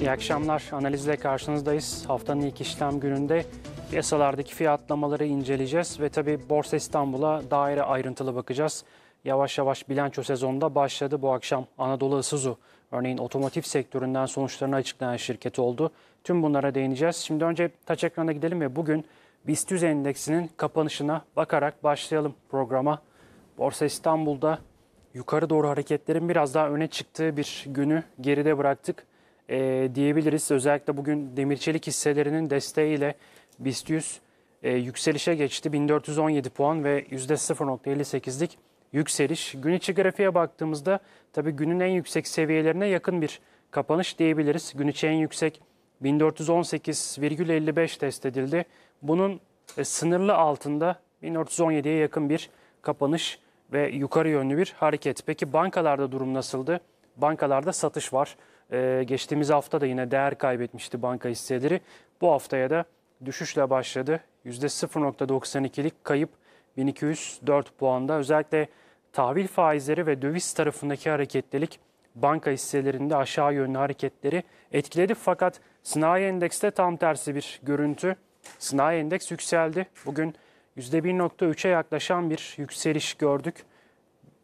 İyi akşamlar. Analizle karşınızdayız. Haftanın ilk işlem gününde piyasalardaki fiyatlamaları inceleyeceğiz ve tabii Borsa İstanbul'a daire ayrıntılı bakacağız. Yavaş yavaş bilanço sezonunda başladı bu akşam Anadolu Isuzu. Örneğin otomotiv sektöründen sonuçlarını açıklayan şirket oldu. Tüm bunlara değineceğiz. Şimdi önce taç ekrana gidelim ve bugün BIST 100 endeksinin kapanışına bakarak başlayalım programa. Borsa İstanbul'da yukarı doğru hareketlerin biraz daha öne çıktığı bir günü geride bıraktık e, diyebiliriz. Özellikle bugün demirçelik hisselerinin desteğiyle BIST 100 e, yükselişe geçti. 1417 puan ve %0.58'lik yükseliş. Gün içi grafiğe baktığımızda tabii günün en yüksek seviyelerine yakın bir kapanış diyebiliriz. Gün içi en yüksek 1418,55 test edildi. Bunun e, sınırlı altında 1417'ye yakın bir kapanış ve yukarı yönlü bir hareket. Peki bankalarda durum nasıldı? Bankalarda satış var. Ee, geçtiğimiz hafta da yine değer kaybetmişti banka hisseleri. Bu haftaya da düşüşle başladı. %0.92'lik kayıp 1204 puanda. Özellikle tahvil faizleri ve döviz tarafındaki hareketlilik banka hisselerinde aşağı yönlü hareketleri etkiledi. Fakat sanayi endekste tam tersi bir görüntü. Sanayi endeks yükseldi. Bugün %1.3'e yaklaşan bir yükseliş gördük.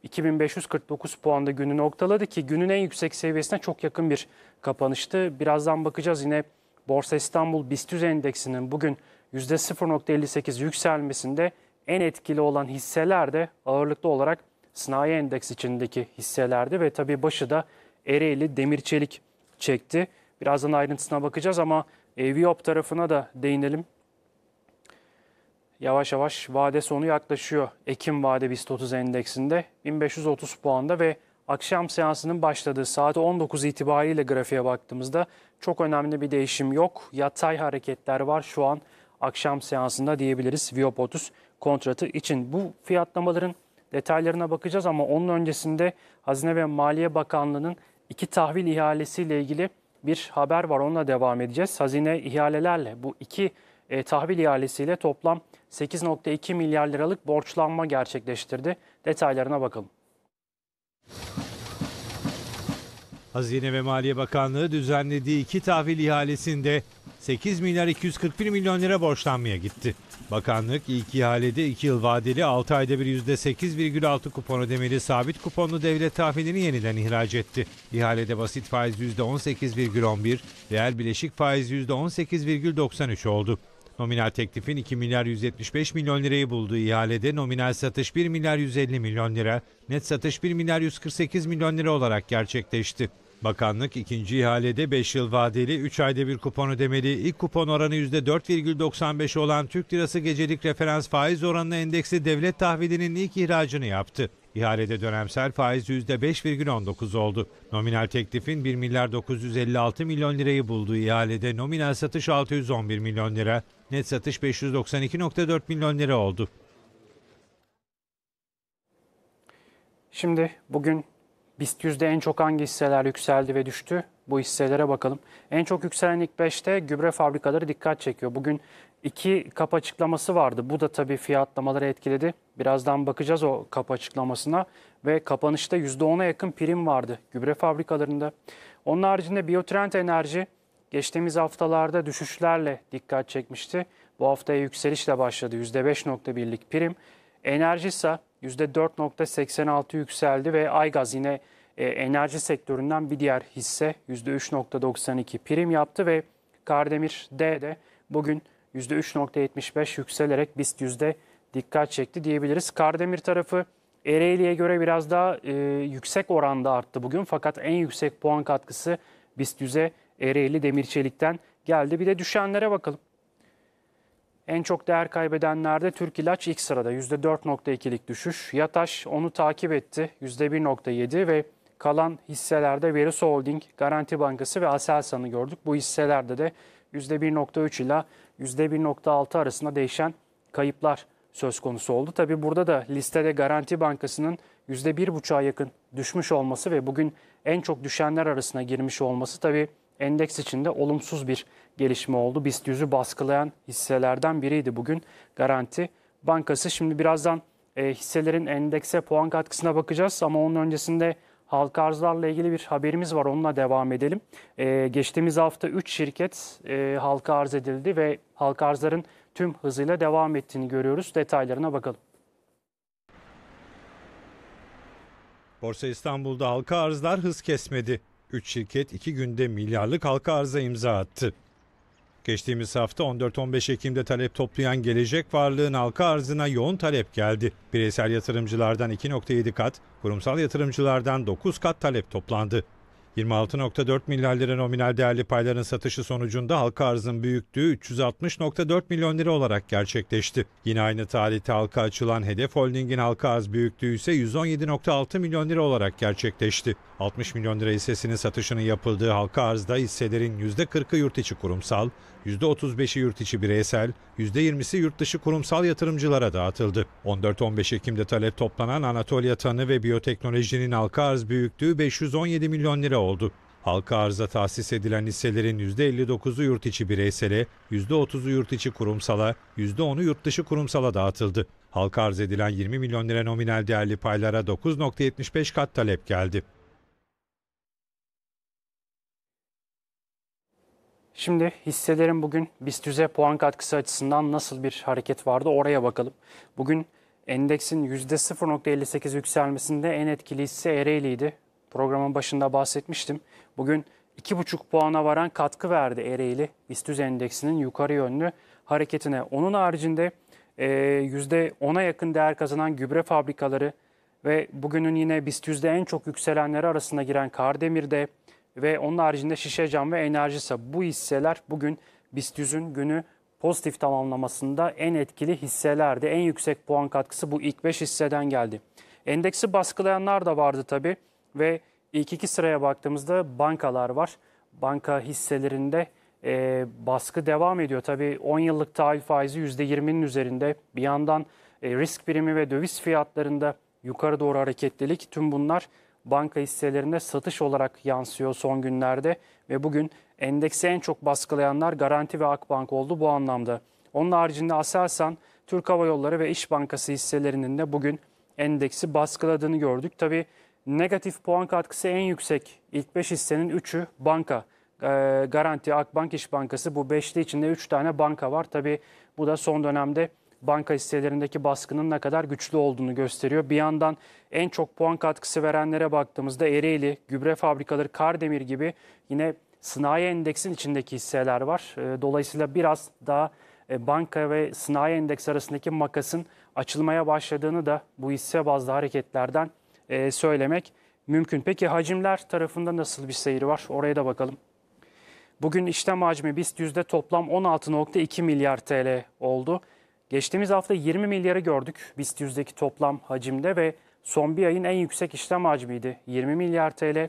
2549 puanda günü noktaladı ki günün en yüksek seviyesine çok yakın bir kapanıştı. Birazdan bakacağız yine Borsa İstanbul BIST endeksinin bugün %0.58 yükselmesinde en etkili olan hisseler de ağırlıklı olarak sanayi endeks içindeki hisselerdi ve tabii başı da Ereğli Demir Çelik çekti. Birazdan ayrıntısına bakacağız ama Eviop tarafına da değinelim yavaş yavaş vade sonu yaklaşıyor. Ekim vade BIST 30 endeksinde 1530 puanda ve akşam seansının başladığı saat 19 itibariyle grafiğe baktığımızda çok önemli bir değişim yok. Yatay hareketler var şu an akşam seansında diyebiliriz Viop 30 kontratı için. Bu fiyatlamaların detaylarına bakacağız ama onun öncesinde Hazine ve Maliye Bakanlığı'nın iki tahvil ihalesiyle ilgili bir haber var. Onunla devam edeceğiz. Hazine ihalelerle bu iki e, tahvil ihalesiyle toplam 8.2 milyar liralık borçlanma gerçekleştirdi. Detaylarına bakalım. Hazine ve Maliye Bakanlığı düzenlediği iki tahvil ihalesinde 8 milyar 241 milyon lira borçlanmaya gitti. Bakanlık ilk ihalede 2 yıl vadeli 6 ayda bir %8,6 kupon ödemeli sabit kuponlu devlet tahvilini yeniden ihraç etti. İhalede basit faiz %18,11, reel bileşik faiz %18,93 oldu. Nominal teklifin 2 milyar 175 milyon lirayı bulduğu ihalede nominal satış 1 milyar 150 milyon lira, net satış 1 milyar 148 milyon lira olarak gerçekleşti. Bakanlık ikinci ihalede 5 yıl vadeli 3 ayda bir kupon ödemeli ilk kupon oranı %4,95 olan Türk Lirası gecelik referans faiz oranına endeksli devlet tahvilinin ilk ihracını yaptı. İhalede dönemsel faiz %5,19 oldu. Nominal teklifin 1 milyar 956 milyon lirayı bulduğu ihalede nominal satış 611 milyon lira, Net satış 592.4 milyon lira oldu. Şimdi bugün BIST yüzde en çok hangi hisseler yükseldi ve düştü? Bu hisselere bakalım. En çok yükselen ilk 5'te gübre fabrikaları dikkat çekiyor. Bugün iki kap açıklaması vardı. Bu da tabii fiyatlamaları etkiledi. Birazdan bakacağız o kap açıklamasına. Ve kapanışta %10'a yakın prim vardı gübre fabrikalarında. Onun haricinde Biotrend Enerji geçtiğimiz haftalarda düşüşlerle dikkat çekmişti. Bu haftaya yükselişle başladı. %5.1'lik prim. Enerji ise %4.86 yükseldi ve Aygaz yine e, enerji sektöründen bir diğer hisse %3.92 prim yaptı ve Kardemir D de bugün %3.75 yükselerek BIST yüzde dikkat çekti diyebiliriz. Kardemir tarafı Ereğli'ye göre biraz daha e, yüksek oranda arttı bugün fakat en yüksek puan katkısı BIST 100'e Ereğli Demirçelik'ten geldi. Bir de düşenlere bakalım. En çok değer kaybedenlerde Türk İlaç ilk sırada %4.2'lik düşüş. Yataş onu takip etti %1.7 ve kalan hisselerde Veris Holding, Garanti Bankası ve Aselsan'ı gördük. Bu hisselerde de %1.3 ile %1.6 arasında değişen kayıplar söz konusu oldu. Tabi burada da listede Garanti Bankası'nın %1.5'a yakın düşmüş olması ve bugün en çok düşenler arasına girmiş olması tabii endeks içinde olumsuz bir gelişme oldu. BIST 100'ü baskılayan hisselerden biriydi bugün Garanti Bankası. Şimdi birazdan e, hisselerin endekse puan katkısına bakacağız ama onun öncesinde halka arzlarla ilgili bir haberimiz var onunla devam edelim. E, geçtiğimiz hafta 3 şirket e, halka arz edildi ve halka arzların tüm hızıyla devam ettiğini görüyoruz. Detaylarına bakalım. Borsa İstanbul'da halka arzlar hız kesmedi. 3 şirket 2 günde milyarlık halka arza imza attı. Geçtiğimiz hafta 14-15 Ekim'de talep toplayan gelecek varlığın halka arzına yoğun talep geldi. Bireysel yatırımcılardan 2.7 kat, kurumsal yatırımcılardan 9 kat talep toplandı. 26.4 milyar lira nominal değerli payların satışı sonucunda halka arzın büyüklüğü 360.4 milyon lira olarak gerçekleşti. Yine aynı tarihte halka açılan Hedef Holding'in halka arz büyüklüğü ise 117.6 milyon lira olarak gerçekleşti. 60 milyon lira hissesinin satışının yapıldığı halka arzda hisselerin %40'ı yurt içi kurumsal, %35'i yurt içi bireysel, %20'si yurt dışı kurumsal yatırımcılara dağıtıldı. 14-15 Ekim'de talep toplanan Anatolia Tanı ve Biyoteknolojinin halka arz büyüklüğü 517 milyon lira oldu. Halka arza tahsis edilen hisselerin %59'u yurt içi bireysele, %30'u yurt içi kurumsala, %10'u yurt dışı kurumsala dağıtıldı. Halka arz edilen 20 milyon lira nominal değerli paylara 9.75 kat talep geldi. Şimdi hisselerin bugün BIST puan katkısı açısından nasıl bir hareket vardı oraya bakalım. Bugün endeksin %0.58 yükselmesinde en etkili hisse Ereğli'ydi. Programın başında bahsetmiştim. Bugün 2,5 puana varan katkı verdi Ereğli BIST endeksinin yukarı yönlü hareketine. Onun haricinde %10'a e, yakın değer kazanan gübre fabrikaları ve bugünün yine BIST en çok yükselenleri arasında giren Kardemir'de ve onun haricinde şişe cam ve enerjisa bu hisseler bugün BIST günü pozitif tamamlamasında en etkili hisselerdi. En yüksek puan katkısı bu ilk 5 hisseden geldi. Endeksi baskılayanlar da vardı tabii ve ilk iki sıraya baktığımızda bankalar var. Banka hisselerinde e, baskı devam ediyor. Tabii 10 yıllık tahvil faizi %20'nin üzerinde. Bir yandan e, risk primi ve döviz fiyatlarında yukarı doğru hareketlilik tüm bunlar banka hisselerinde satış olarak yansıyor son günlerde ve bugün endeks'e en çok baskılayanlar Garanti ve Akbank oldu bu anlamda. Onun haricinde Aselsan, Türk Hava Yolları ve İş Bankası hisselerinin de bugün endeksi baskıladığını gördük. Tabi negatif puan katkısı en yüksek ilk 5 hissenin 3'ü banka. Ee, Garanti, Akbank, İş Bankası bu beşli içinde 3 tane banka var. Tabi bu da son dönemde banka hisselerindeki baskının ne kadar güçlü olduğunu gösteriyor. Bir yandan en çok puan katkısı verenlere baktığımızda Ereğli, gübre fabrikaları, Kardemir gibi yine sınai endeksin içindeki hisseler var. Ee, dolayısıyla biraz daha e, banka ve sınai endeks arasındaki makasın açılmaya başladığını da bu hisse bazlı hareketlerden e, söylemek mümkün. Peki hacimler tarafında nasıl bir seyir var? Oraya da bakalım. Bugün işlem hacmi BIST yüzde toplam 16.2 milyar TL oldu. Geçtiğimiz hafta 20 milyarı gördük BIST 100'deki toplam hacimde ve son bir ayın en yüksek işlem hacmiydi 20 milyar TL.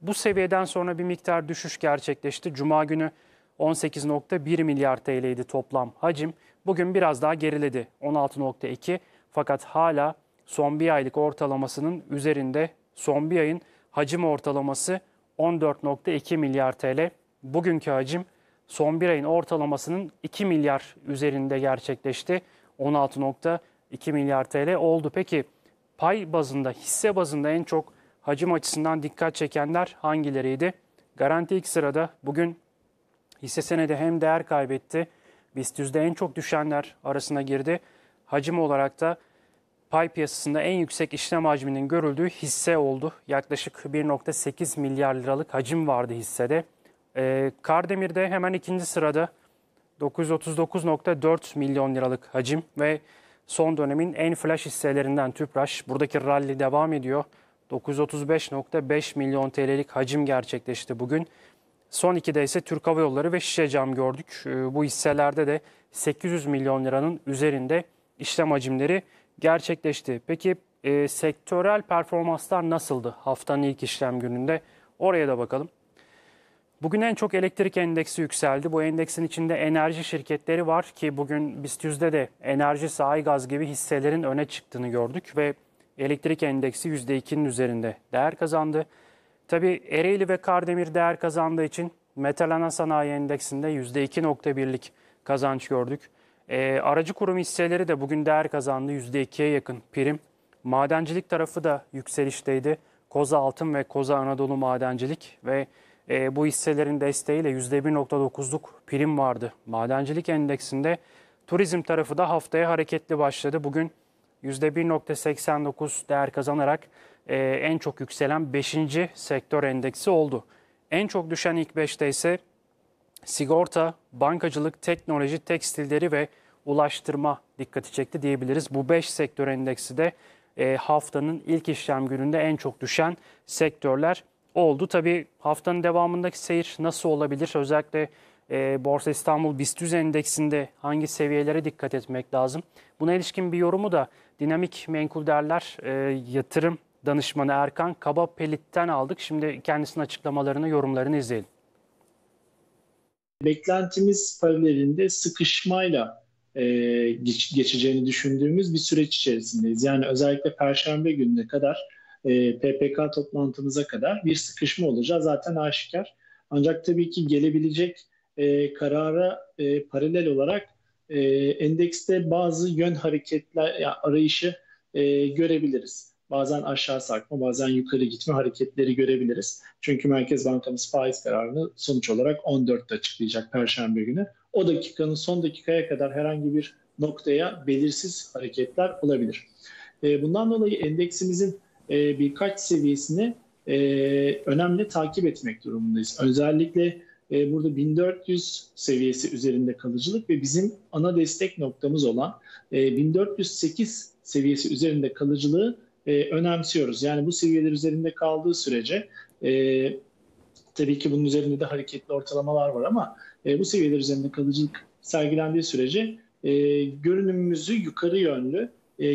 Bu seviyeden sonra bir miktar düşüş gerçekleşti. Cuma günü 18.1 milyar TL idi toplam hacim. Bugün biraz daha geriledi 16.2 fakat hala son bir aylık ortalamasının üzerinde son bir ayın hacim ortalaması 14.2 milyar TL. Bugünkü hacim son bir ayın ortalamasının 2 milyar üzerinde gerçekleşti. 16.2 milyar TL oldu. Peki pay bazında, hisse bazında en çok hacim açısından dikkat çekenler hangileriydi? Garanti ilk sırada bugün hisse senedi hem değer kaybetti. BIST yüzde en çok düşenler arasına girdi. Hacim olarak da pay piyasasında en yüksek işlem hacminin görüldüğü hisse oldu. Yaklaşık 1.8 milyar liralık hacim vardı hissede. E, Kardemir'de hemen ikinci sırada 939.4 milyon liralık hacim ve son dönemin en flash hisselerinden Tüpraş. Buradaki rally devam ediyor. 935.5 milyon TL'lik hacim gerçekleşti bugün. Son ikide ise Türk Hava Yolları ve Şişe Cam gördük. Ee, bu hisselerde de 800 milyon liranın üzerinde işlem hacimleri gerçekleşti. Peki e, sektörel performanslar nasıldı haftanın ilk işlem gününde? Oraya da bakalım. Bugün en çok elektrik endeksi yükseldi. Bu endeksin içinde enerji şirketleri var ki bugün BIST de enerji, sahi gaz gibi hisselerin öne çıktığını gördük ve elektrik endeksi %2'nin üzerinde değer kazandı. Tabii Ereğli ve Kardemir değer kazandığı için metal ana sanayi endeksinde %2.1'lik kazanç gördük. E, aracı kurum hisseleri de bugün değer kazandı %2'ye yakın prim. Madencilik tarafı da yükselişteydi. Koza Altın ve Koza Anadolu Madencilik ve e, bu hisselerin desteğiyle %1.9'luk prim vardı. Madencilik endeksinde turizm tarafı da haftaya hareketli başladı. Bugün %1.89 değer kazanarak e, en çok yükselen 5. sektör endeksi oldu. En çok düşen ilk 5'te ise sigorta, bankacılık, teknoloji, tekstilleri ve ulaştırma dikkati çekti diyebiliriz. Bu 5 sektör endeksi de e, haftanın ilk işlem gününde en çok düşen sektörler oldu. Tabii haftanın devamındaki seyir nasıl olabilir? Özellikle e, Borsa İstanbul BIST endeksinde hangi seviyelere dikkat etmek lazım? Buna ilişkin bir yorumu da Dinamik Menkul Değerler e, Yatırım Danışmanı Erkan Kaba Pelit'ten aldık. Şimdi kendisinin açıklamalarını, yorumlarını izleyelim. Beklentimiz paralelinde sıkışmayla e, geç, geçeceğini düşündüğümüz bir süreç içerisindeyiz. Yani özellikle Perşembe gününe kadar e, PPK toplantımıza kadar bir sıkışma olacağı zaten aşikar. Ancak tabii ki gelebilecek e, karara e, paralel olarak e, endekste bazı yön hareketler yani arayışı e, görebiliriz. Bazen aşağı sarkma, bazen yukarı gitme hareketleri görebiliriz. Çünkü Merkez Bankamız faiz kararını sonuç olarak 14'te açıklayacak Perşembe günü. O dakikanın son dakikaya kadar herhangi bir noktaya belirsiz hareketler olabilir. E, bundan dolayı endeksimizin e, birkaç seviyesini e, önemli takip etmek durumundayız. Özellikle e, burada 1400 seviyesi üzerinde kalıcılık ve bizim ana destek noktamız olan 1408 seviyesi üzerinde kalıcılığı önemsiyoruz. Yani bu seviyeler üzerinde kaldığı sürece tabii ki bunun üzerinde de hareketli ortalamalar var ama bu seviyeler üzerinde kalıcılık sergilendiği sürece e, görünümümüzü yukarı yönlü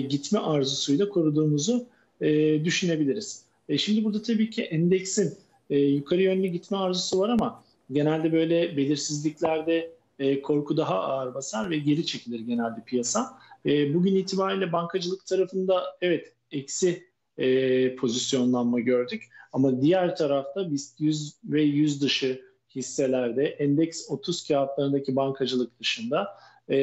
gitme arzusuyla koruduğumuzu e, düşünebiliriz. E, şimdi burada tabii ki endeksin e, yukarı yönlü gitme arzusu var ama genelde böyle belirsizliklerde e, korku daha ağır basar ve geri çekilir genelde piyasa. E, bugün itibariyle bankacılık tarafında evet eksi e, pozisyonlanma gördük ama diğer tarafta biz 100 ve 100 dışı hisselerde endeks 30 kağıtlarındaki bankacılık dışında e,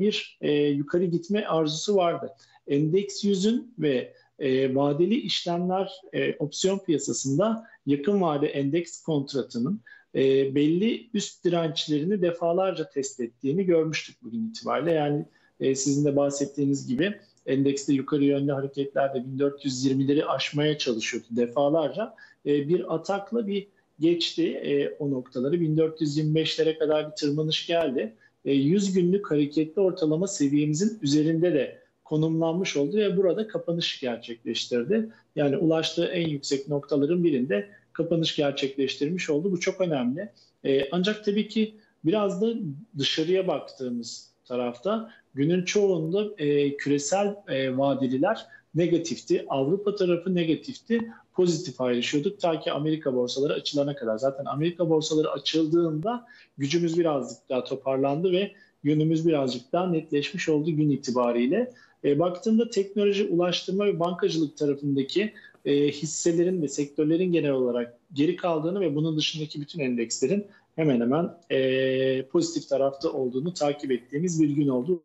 bir e, yukarı gitme arzusu vardı. Endeks 100'ün ve e, vadeli işlemler e, opsiyon piyasasında yakın vade endeks kontratının e, belli üst dirençlerini defalarca test ettiğini görmüştük bugün itibariyle. Yani e, sizin de bahsettiğiniz gibi endekste yukarı yönlü hareketlerde 1420'leri aşmaya çalışıyordu defalarca. E, bir atakla bir geçti e, o noktaları. 1425'lere kadar bir tırmanış geldi. E, 100 günlük hareketli ortalama seviyemizin üzerinde de konumlanmış oldu ve burada kapanış gerçekleştirdi. Yani ulaştığı en yüksek noktaların birinde kapanış gerçekleştirmiş oldu. Bu çok önemli. E, ancak tabii ki biraz da dışarıya baktığımız tarafta günün çoğunda e, küresel e, vadeliler negatifti. Avrupa tarafı negatifti. Pozitif ayrışıyorduk ta ki Amerika borsaları açılana kadar. Zaten Amerika borsaları açıldığında gücümüz birazcık daha toparlandı ve yönümüz birazcık daha netleşmiş oldu gün itibariyle. E, baktığında teknoloji, ulaştırma ve bankacılık tarafındaki e, hisselerin ve sektörlerin genel olarak geri kaldığını ve bunun dışındaki bütün endekslerin hemen hemen e, pozitif tarafta olduğunu takip ettiğimiz bir gün oldu.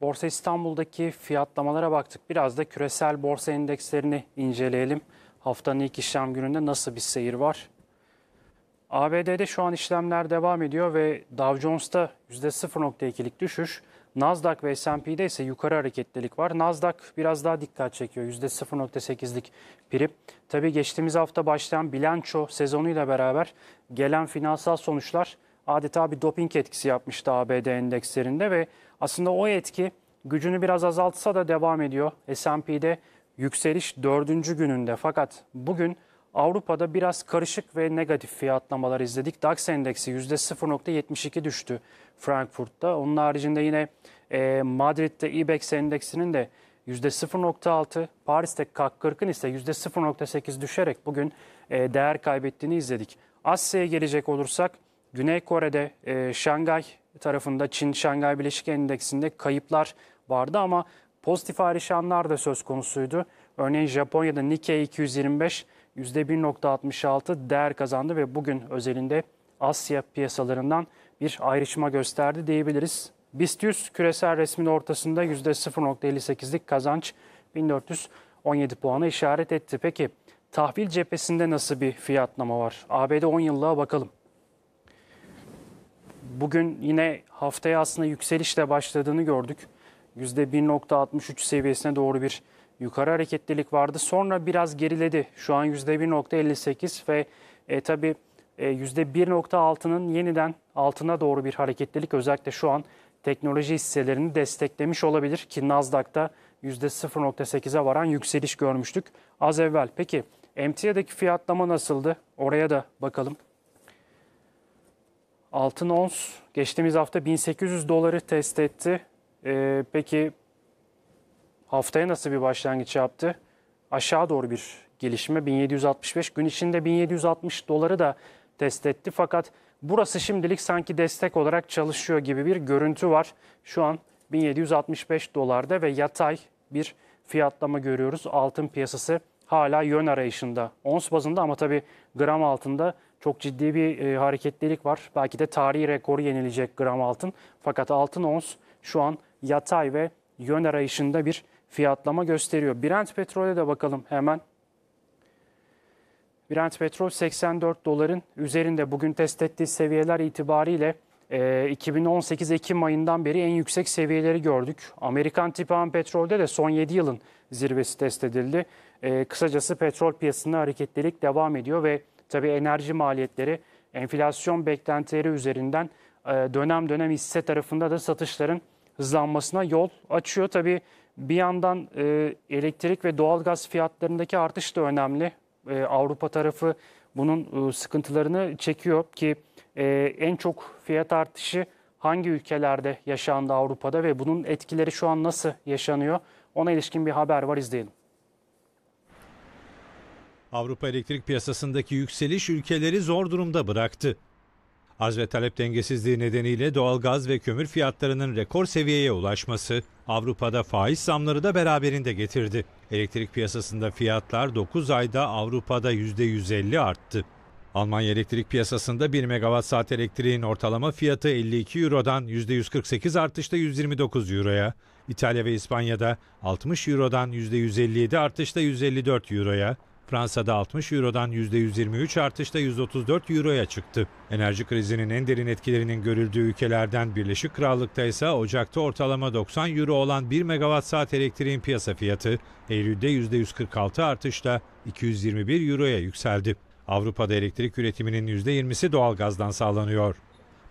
Borsa İstanbul'daki fiyatlamalara baktık. Biraz da küresel borsa endekslerini inceleyelim. Haftanın ilk işlem gününde nasıl bir seyir var? ABD'de şu an işlemler devam ediyor ve Dow Jones'ta %0.2'lik düşüş, Nasdaq ve S&P'de ise yukarı hareketlilik var. Nasdaq biraz daha dikkat çekiyor. %0.8'lik prim. Tabii geçtiğimiz hafta başlayan bilanço sezonuyla beraber gelen finansal sonuçlar adeta bir doping etkisi yapmıştı ABD endekslerinde ve aslında o etki gücünü biraz azaltsa da devam ediyor. S&P'de yükseliş dördüncü gününde fakat bugün Avrupa'da biraz karışık ve negatif fiyatlamalar izledik. DAX endeksi %0.72 düştü Frankfurt'ta. Onun haricinde yine e, Madrid'de IBEX endeksinin de %0.6, Paris'te CAC 40'ın ise %0.8 düşerek bugün e, değer kaybettiğini izledik. Asya'ya gelecek olursak Güney Kore'de e, Şangay tarafında Çin Şangay Birleşik Endeksinde kayıplar vardı ama pozitif ayrışanlar da söz konusuydu. Örneğin Japonya'da Nikkei 225 %1.66 değer kazandı ve bugün özelinde Asya piyasalarından bir ayrışma gösterdi diyebiliriz. BIST 100 küresel resmin ortasında %0.58'lik kazanç 1417 puana işaret etti. Peki tahvil cephesinde nasıl bir fiyatlama var? ABD 10 yıllığa bakalım. Bugün yine haftaya aslında yükselişle başladığını gördük. %1.63 seviyesine doğru bir yukarı hareketlilik vardı. Sonra biraz geriledi. Şu an %1.58 ve e, tabii e, %1.6'nın yeniden altına doğru bir hareketlilik özellikle şu an teknoloji hisselerini desteklemiş olabilir ki Nasdaq'ta %0.8'e varan yükseliş görmüştük az evvel. Peki emtiadaki fiyatlama nasıldı? Oraya da bakalım. Altın ons geçtiğimiz hafta 1800 doları test etti. Ee, peki Haftaya nasıl bir başlangıç yaptı? Aşağı doğru bir gelişme. 1765 gün içinde 1760 doları da test etti. Fakat burası şimdilik sanki destek olarak çalışıyor gibi bir görüntü var. Şu an 1765 dolarda ve yatay bir fiyatlama görüyoruz. Altın piyasası hala yön arayışında. Ons bazında ama tabii gram altında çok ciddi bir e, hareketlilik var. Belki de tarihi rekoru yenilecek gram altın. Fakat altın ons şu an yatay ve yön arayışında bir fiyatlama gösteriyor. Brent petrole de bakalım hemen. Brent petrol 84 doların üzerinde bugün test ettiği seviyeler itibariyle 2018 e, Ekim ayından beri en yüksek seviyeleri gördük. Amerikan tipi petrolde de son 7 yılın zirvesi test edildi. E, kısacası petrol piyasında hareketlilik devam ediyor ve tabii enerji maliyetleri enflasyon beklentileri üzerinden e, dönem dönem hisse tarafında da satışların hızlanmasına yol açıyor. Tabii bir yandan e, elektrik ve doğalgaz fiyatlarındaki artış da önemli. E, Avrupa tarafı bunun e, sıkıntılarını çekiyor ki e, en çok fiyat artışı hangi ülkelerde yaşandı Avrupa'da ve bunun etkileri şu an nasıl yaşanıyor? Ona ilişkin bir haber var izleyelim. Avrupa elektrik piyasasındaki yükseliş ülkeleri zor durumda bıraktı. Arz ve talep dengesizliği nedeniyle doğal gaz ve kömür fiyatlarının rekor seviyeye ulaşması Avrupa'da faiz zamları da beraberinde getirdi. Elektrik piyasasında fiyatlar 9 ayda Avrupa'da %150 arttı. Almanya elektrik piyasasında 1 megawatt saat elektriğin ortalama fiyatı 52 Euro'dan %148 artışla 129 Euro'ya, İtalya ve İspanya'da 60 Euro'dan %157 artışla 154 Euro'ya, Fransa'da 60 Euro'dan %123 artışla 134 Euro'ya çıktı. Enerji krizinin en derin etkilerinin görüldüğü ülkelerden Birleşik Krallık'ta ise Ocak'ta ortalama 90 Euro olan 1 megawatt saat elektriğin piyasa fiyatı Eylül'de %146 artışla 221 Euro'ya yükseldi. Avrupa'da elektrik üretiminin %20'si doğalgazdan sağlanıyor.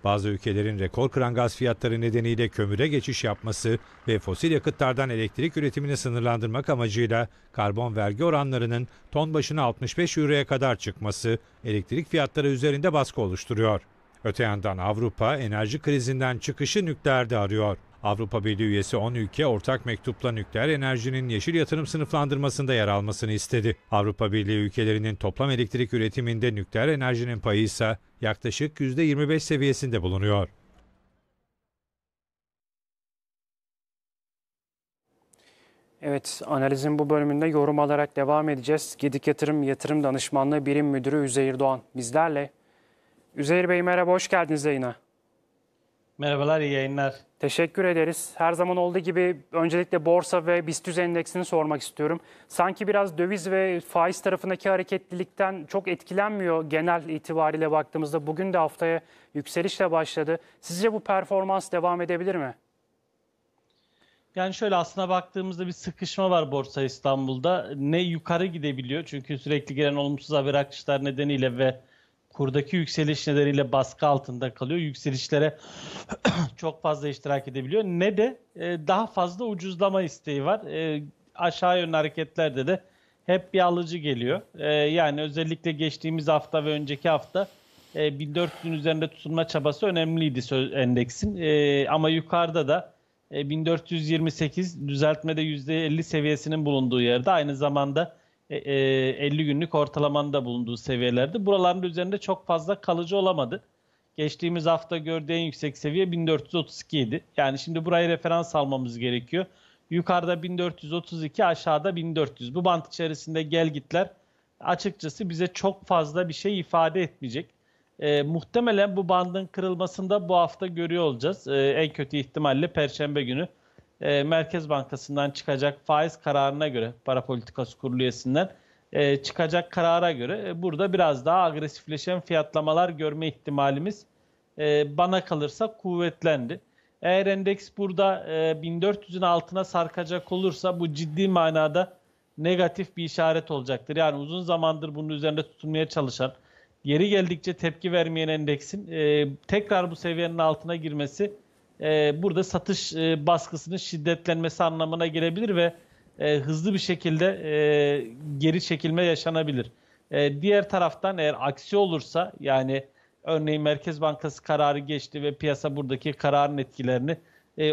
Bazı ülkelerin rekor kıran gaz fiyatları nedeniyle kömüre geçiş yapması ve fosil yakıtlardan elektrik üretimini sınırlandırmak amacıyla karbon vergi oranlarının ton başına 65 euroya kadar çıkması elektrik fiyatları üzerinde baskı oluşturuyor. Öte yandan Avrupa enerji krizinden çıkışı nükleerde arıyor. Avrupa Birliği üyesi 10 ülke ortak mektupla nükleer enerjinin yeşil yatırım sınıflandırmasında yer almasını istedi. Avrupa Birliği ülkelerinin toplam elektrik üretiminde nükleer enerjinin payı ise yaklaşık %25 seviyesinde bulunuyor. Evet, analizin bu bölümünde yorum alarak devam edeceğiz. Gedik Yatırım Yatırım Danışmanlığı Birim Müdürü Üzeyir Doğan bizlerle. Üzeyir Bey merhaba, hoş geldiniz yayına. Merhabalar, iyi yayınlar. Teşekkür ederiz. Her zaman olduğu gibi öncelikle borsa ve BIST endeksini sormak istiyorum. Sanki biraz döviz ve faiz tarafındaki hareketlilikten çok etkilenmiyor genel itibariyle baktığımızda. Bugün de haftaya yükselişle başladı. Sizce bu performans devam edebilir mi? Yani şöyle aslında baktığımızda bir sıkışma var Borsa İstanbul'da. Ne yukarı gidebiliyor çünkü sürekli gelen olumsuz haber akışlar nedeniyle ve kurdaki yükseliş nedeniyle baskı altında kalıyor. Yükselişlere çok fazla iştirak edebiliyor. Ne de e, daha fazla ucuzlama isteği var. E, aşağı yönlü hareketlerde de hep bir alıcı geliyor. E, yani özellikle geçtiğimiz hafta ve önceki hafta e, 1400'ün üzerinde tutunma çabası önemliydi söz, endeksin. E, ama yukarıda da e, 1428 düzeltmede %50 seviyesinin bulunduğu yerde aynı zamanda 50 e, e, günlük ortalamanda bulunduğu seviyelerde. Buraların üzerinde çok fazla kalıcı olamadı. Geçtiğimiz hafta gördüğü en yüksek seviye 1432 idi. Yani şimdi burayı referans almamız gerekiyor. Yukarıda 1432, aşağıda 1400. Bu bant içerisinde gel gitler açıkçası bize çok fazla bir şey ifade etmeyecek. E, muhtemelen bu bandın kırılmasında bu hafta görüyor olacağız. E, en kötü ihtimalle Perşembe günü e, Merkez Bankası'ndan çıkacak faiz kararına göre para politikası kurulu üyesinden e, çıkacak karara göre e, burada biraz daha agresifleşen fiyatlamalar görme ihtimalimiz e, bana kalırsa kuvvetlendi. Eğer endeks burada e, 1400'ün altına sarkacak olursa bu ciddi manada negatif bir işaret olacaktır. Yani uzun zamandır bunun üzerinde tutunmaya çalışan, yeri geldikçe tepki vermeyen endeksin e, tekrar bu seviyenin altına girmesi e, burada satış e, baskısının şiddetlenmesi anlamına gelebilir ve e, hızlı bir şekilde geri çekilme yaşanabilir. diğer taraftan eğer aksi olursa yani örneğin Merkez Bankası kararı geçti ve piyasa buradaki kararın etkilerini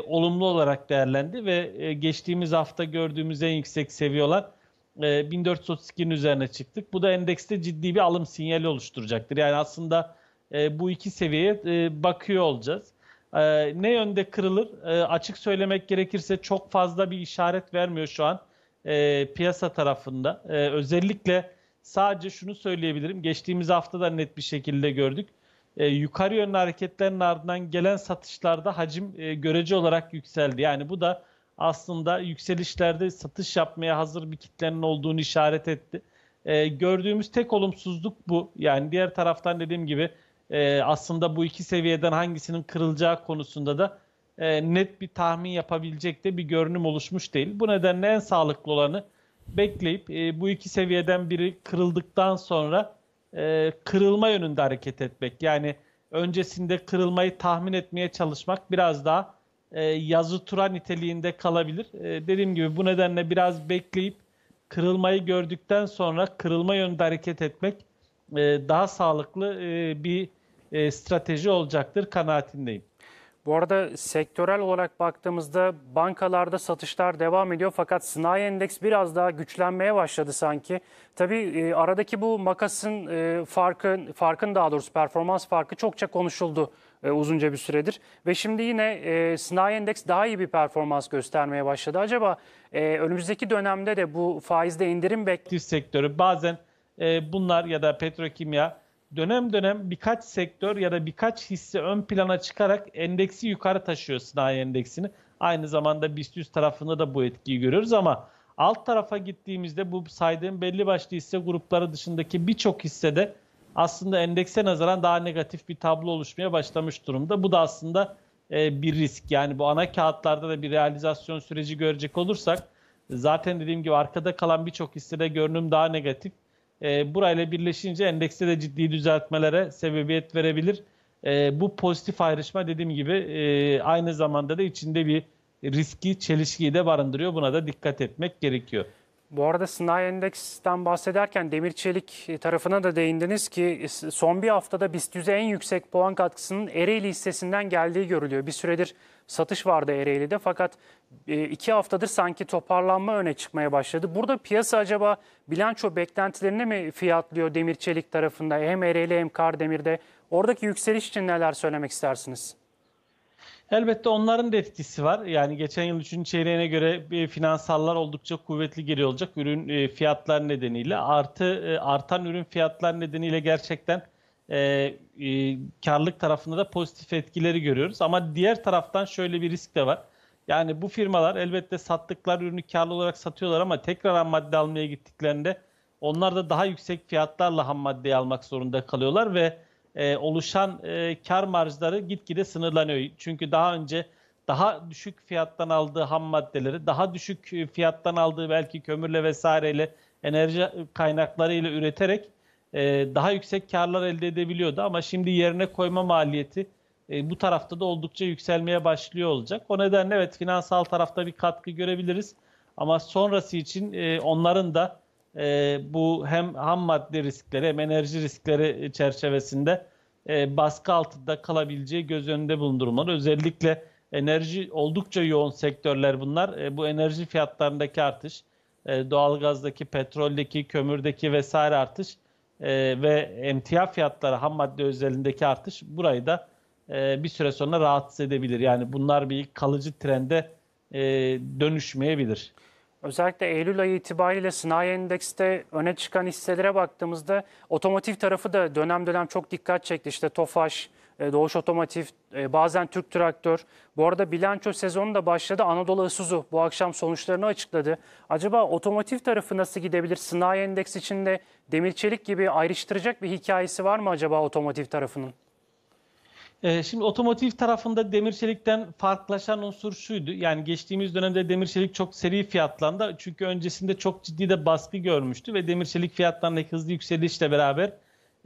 olumlu olarak değerlendi ve geçtiğimiz hafta gördüğümüz en yüksek seviyeler e, 1432'nin üzerine çıktık. Bu da endekste ciddi bir alım sinyali oluşturacaktır. Yani aslında bu iki seviyeye bakıyor olacağız. Ee, ne yönde kırılır? Ee, açık söylemek gerekirse çok fazla bir işaret vermiyor şu an e, piyasa tarafında. E, özellikle sadece şunu söyleyebilirim. Geçtiğimiz hafta da net bir şekilde gördük. E, yukarı yönlü hareketlerin ardından gelen satışlarda hacim e, görece olarak yükseldi. Yani bu da aslında yükselişlerde satış yapmaya hazır bir kitlenin olduğunu işaret etti. E, gördüğümüz tek olumsuzluk bu. Yani diğer taraftan dediğim gibi e, aslında bu iki seviyeden hangisinin kırılacağı konusunda da e, net bir tahmin yapabilecek de bir görünüm oluşmuş değil. Bu nedenle en sağlıklı olanı bekleyip e, bu iki seviyeden biri kırıldıktan sonra e, kırılma yönünde hareket etmek. Yani öncesinde kırılmayı tahmin etmeye çalışmak biraz daha e, yazı tura niteliğinde kalabilir. E, dediğim gibi bu nedenle biraz bekleyip kırılmayı gördükten sonra kırılma yönünde hareket etmek e, daha sağlıklı e, bir e, strateji olacaktır kanaatindeyim. Bu arada sektörel olarak baktığımızda bankalarda satışlar devam ediyor fakat sınai endeks biraz daha güçlenmeye başladı sanki. Tabii e, aradaki bu makasın e, farkı, farkın daha doğrusu performans farkı çokça konuşuldu e, uzunca bir süredir. Ve şimdi yine e, sınai endeks daha iyi bir performans göstermeye başladı. Acaba e, önümüzdeki dönemde de bu faizde indirim bekliyor sektörü bazen e, bunlar ya da petrokimya dönem dönem birkaç sektör ya da birkaç hisse ön plana çıkarak endeksi yukarı taşıyor sanayi endeksini. Aynı zamanda BIST 100 tarafında da bu etkiyi görüyoruz ama alt tarafa gittiğimizde bu saydığım belli başlı hisse grupları dışındaki birçok hissede aslında endekse nazaran daha negatif bir tablo oluşmaya başlamış durumda. Bu da aslında e, bir risk. Yani bu ana kağıtlarda da bir realizasyon süreci görecek olursak zaten dediğim gibi arkada kalan birçok hissede görünüm daha negatif e, burayla birleşince endekste de ciddi düzeltmelere sebebiyet verebilir. E, bu pozitif ayrışma dediğim gibi e, aynı zamanda da içinde bir riski, çelişkiyi de barındırıyor. Buna da dikkat etmek gerekiyor. Bu arada sınai endeks'ten bahsederken demir çelik e, tarafına da değindiniz ki e, son bir haftada BIST 100'e en yüksek puan katkısının Ereğli hissesinden geldiği görülüyor. Bir süredir satış vardı Ereğli'de fakat e, iki haftadır sanki toparlanma öne çıkmaya başladı. Burada piyasa acaba bilanço beklentilerini mi fiyatlıyor demir çelik tarafında hem Ereğli hem Kardemir'de? Oradaki yükseliş için neler söylemek istersiniz? Elbette onların da etkisi var. Yani geçen yıl 3. çeyreğine göre finansallar oldukça kuvvetli geri olacak ürün e, fiyatlar nedeniyle. Artı e, artan ürün fiyatlar nedeniyle gerçekten e, e, karlılık tarafında da pozitif etkileri görüyoruz. Ama diğer taraftan şöyle bir risk de var. Yani bu firmalar elbette sattıklar ürünü karlı olarak satıyorlar ama tekrar ham madde almaya gittiklerinde onlar da daha yüksek fiyatlarla ham maddeyi almak zorunda kalıyorlar ve e, oluşan e, kar marjları gitgide sınırlanıyor. Çünkü daha önce daha düşük fiyattan aldığı ham maddeleri, daha düşük e, fiyattan aldığı belki kömürle vesaireyle enerji kaynaklarıyla üreterek e, daha yüksek karlar elde edebiliyordu. Ama şimdi yerine koyma maliyeti e, bu tarafta da oldukça yükselmeye başlıyor olacak. O nedenle evet finansal tarafta bir katkı görebiliriz. Ama sonrası için e, onların da e, bu hem ham madde riskleri hem enerji riskleri çerçevesinde e, baskı altında kalabileceği göz önünde bulundurulmalı. Özellikle enerji oldukça yoğun sektörler bunlar. E, bu enerji fiyatlarındaki artış, e, doğalgazdaki, petroldeki, kömürdeki vesaire artış e, ve emtia fiyatları ham madde özelindeki artış burayı da e, bir süre sonra rahatsız edebilir. Yani bunlar bir kalıcı trende e, dönüşmeyebilir. Özellikle Eylül ayı itibariyle sınai endekste öne çıkan hisselere baktığımızda otomotiv tarafı da dönem dönem çok dikkat çekti. İşte Tofaş, e, Doğuş Otomotiv, e, bazen Türk Traktör. Bu arada bilanço sezonu da başladı. Anadolu Isuzu bu akşam sonuçlarını açıkladı. Acaba otomotiv tarafı nasıl gidebilir? Sınai endeks içinde demir çelik gibi ayrıştıracak bir hikayesi var mı acaba otomotiv tarafının? Ee, şimdi otomotiv tarafında demir çelikten farklılaşan unsur şuydu. Yani geçtiğimiz dönemde demir çelik çok seri fiyatlandı. Çünkü öncesinde çok ciddi de baskı görmüştü ve demir çelik fiyatlarındaki hızlı yükselişle beraber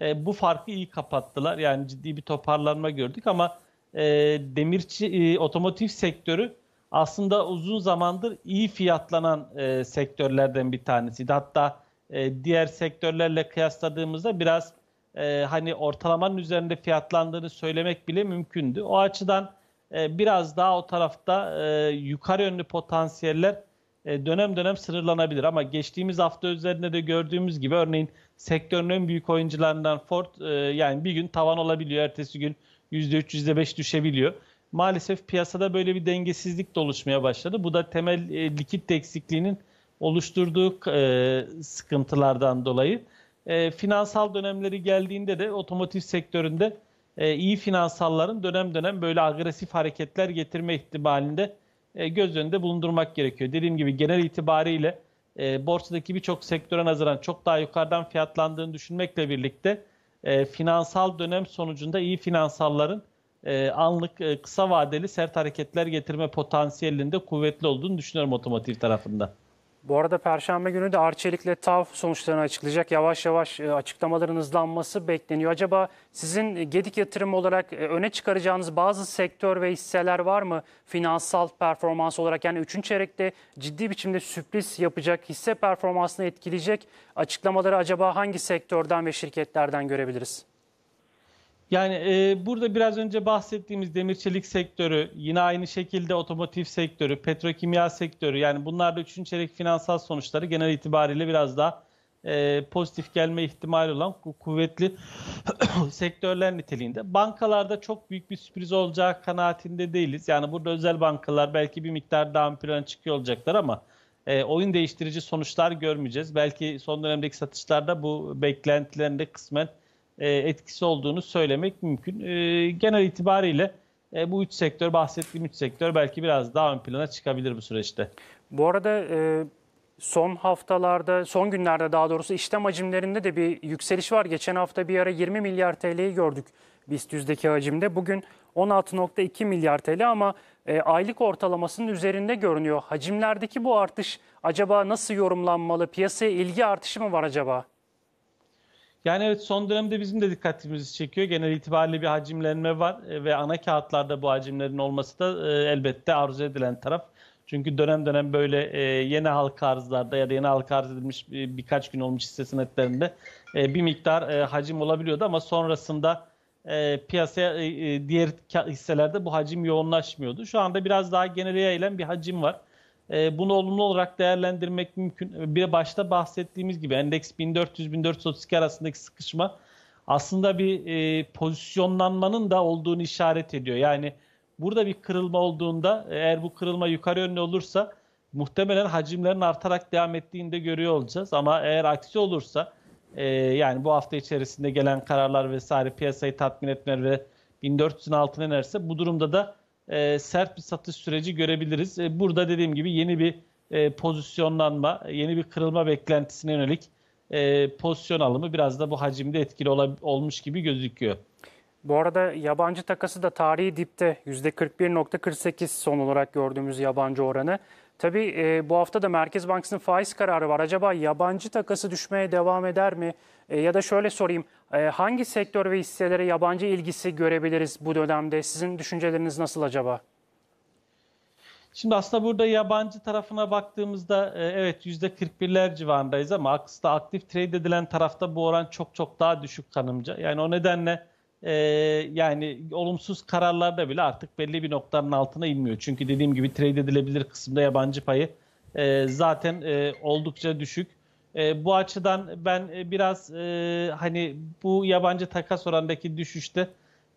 e, bu farkı iyi kapattılar. Yani ciddi bir toparlanma gördük ama e, demir e, otomotiv sektörü aslında uzun zamandır iyi fiyatlanan e, sektörlerden bir tanesiydi. Hatta e, diğer sektörlerle kıyasladığımızda biraz e, hani ortalamanın üzerinde fiyatlandığını söylemek bile mümkündü. O açıdan e, biraz daha o tarafta e, yukarı yönlü potansiyeller e, dönem dönem sınırlanabilir. Ama geçtiğimiz hafta üzerinde de gördüğümüz gibi örneğin sektörün en büyük oyuncularından Ford e, yani bir gün tavan olabiliyor. Ertesi gün %3, %5 düşebiliyor. Maalesef piyasada böyle bir dengesizlik de oluşmaya başladı. Bu da temel e, likit eksikliğinin oluşturduğu e, sıkıntılardan dolayı e, finansal dönemleri geldiğinde de otomotiv sektöründe e, iyi finansalların dönem dönem böyle agresif hareketler getirme ihtimalinde e, göz önünde bulundurmak gerekiyor. Dediğim gibi genel itibariyle e, borsadaki birçok sektöre nazaran çok daha yukarıdan fiyatlandığını düşünmekle birlikte e, finansal dönem sonucunda iyi finansalların e, anlık e, kısa vadeli sert hareketler getirme potansiyelinde kuvvetli olduğunu düşünüyorum otomotiv tarafında. Bu arada Perşembe günü de Arçelik'le TAV sonuçlarını açıklayacak. Yavaş yavaş e, açıklamaların hızlanması bekleniyor. Acaba sizin Gedik yatırım olarak e, öne çıkaracağınız bazı sektör ve hisseler var mı? Finansal performans olarak yani 3. çeyrekte ciddi biçimde sürpriz yapacak, hisse performansını etkileyecek açıklamaları acaba hangi sektörden ve şirketlerden görebiliriz? Yani e, burada biraz önce bahsettiğimiz demir çelik sektörü, yine aynı şekilde otomotiv sektörü, petrokimya sektörü yani bunlarda üçüncü çeyrek finansal sonuçları genel itibariyle biraz daha e, pozitif gelme ihtimali olan kuvvetli sektörler niteliğinde. Bankalarda çok büyük bir sürpriz olacağı kanaatinde değiliz. Yani burada özel bankalar belki bir miktar daha ön plana çıkıyor olacaklar ama e, oyun değiştirici sonuçlar görmeyeceğiz. Belki son dönemdeki satışlarda bu beklentilerinde kısmen e, etkisi olduğunu söylemek mümkün. E, genel itibariyle e, bu üç sektör, bahsettiğim üç sektör belki biraz daha ön plana çıkabilir bu süreçte. Bu arada son haftalarda, son günlerde daha doğrusu işlem hacimlerinde de bir yükseliş var. Geçen hafta bir ara 20 milyar TL'yi gördük BIST 100'deki hacimde. Bugün 16.2 milyar TL ama aylık ortalamasının üzerinde görünüyor. Hacimlerdeki bu artış acaba nasıl yorumlanmalı? Piyasaya ilgi artışı mı var acaba? Yani evet son dönemde bizim de dikkatimizi çekiyor. Genel itibariyle bir hacimlenme var e, ve ana kağıtlarda bu hacimlerin olması da e, elbette arzu edilen taraf. Çünkü dönem dönem böyle e, yeni halka arzlarda ya da yeni halka arz edilmiş birkaç gün olmuş hisse senetlerinde bir miktar hacim olabiliyordu ama sonrasında piyasaya diğer hisselerde bu hacim yoğunlaşmıyordu. Şu anda biraz daha genel yayılan bir hacim var. Ee, bunu olumlu olarak değerlendirmek mümkün. Ee, bir başta bahsettiğimiz gibi endeks 1400-1432 arasındaki sıkışma aslında bir e, pozisyonlanmanın da olduğunu işaret ediyor. Yani burada bir kırılma olduğunda eğer bu kırılma yukarı yönlü olursa muhtemelen hacimlerin artarak devam ettiğini de görüyor olacağız. Ama eğer aksi olursa e, yani bu hafta içerisinde gelen kararlar vesaire piyasayı tatmin etmeler ve 1400'ün altına inerse bu durumda da e, sert bir satış süreci görebiliriz. E, burada dediğim gibi yeni bir e, pozisyonlanma, yeni bir kırılma beklentisine yönelik e, pozisyon alımı biraz da bu hacimde etkili ol, olmuş gibi gözüküyor. Bu arada yabancı takası da tarihi dipte %41.48 son olarak gördüğümüz yabancı oranı. Tabii e, bu hafta da Merkez Bankası'nın faiz kararı var. Acaba yabancı takası düşmeye devam eder mi? E, ya da şöyle sorayım, e, hangi sektör ve hisselere yabancı ilgisi görebiliriz bu dönemde? Sizin düşünceleriniz nasıl acaba? Şimdi aslında burada yabancı tarafına baktığımızda e, evet %41'ler civarındayız ama aslında aktif trade edilen tarafta bu oran çok çok daha düşük kanımca. Yani o nedenle e, yani olumsuz kararlarda bile artık belli bir noktanın altına inmiyor. Çünkü dediğim gibi trade edilebilir kısımda yabancı payı e, zaten e, oldukça düşük. E, bu açıdan ben e, biraz e, hani bu yabancı takas orandaki düşüşte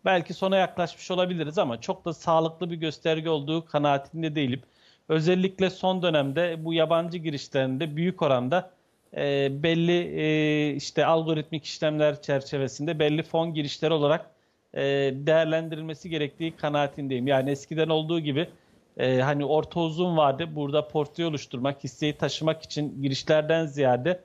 belki sona yaklaşmış olabiliriz ama çok da sağlıklı bir gösterge olduğu kanaatinde değilim. Özellikle son dönemde bu yabancı girişlerinde büyük oranda e, belli e, işte algoritmik işlemler çerçevesinde belli fon girişleri olarak e, değerlendirilmesi gerektiği kanaatindeyim. Yani eskiden olduğu gibi e, hani orta uzun vade burada portföy oluşturmak, hisseyi taşımak için girişlerden ziyade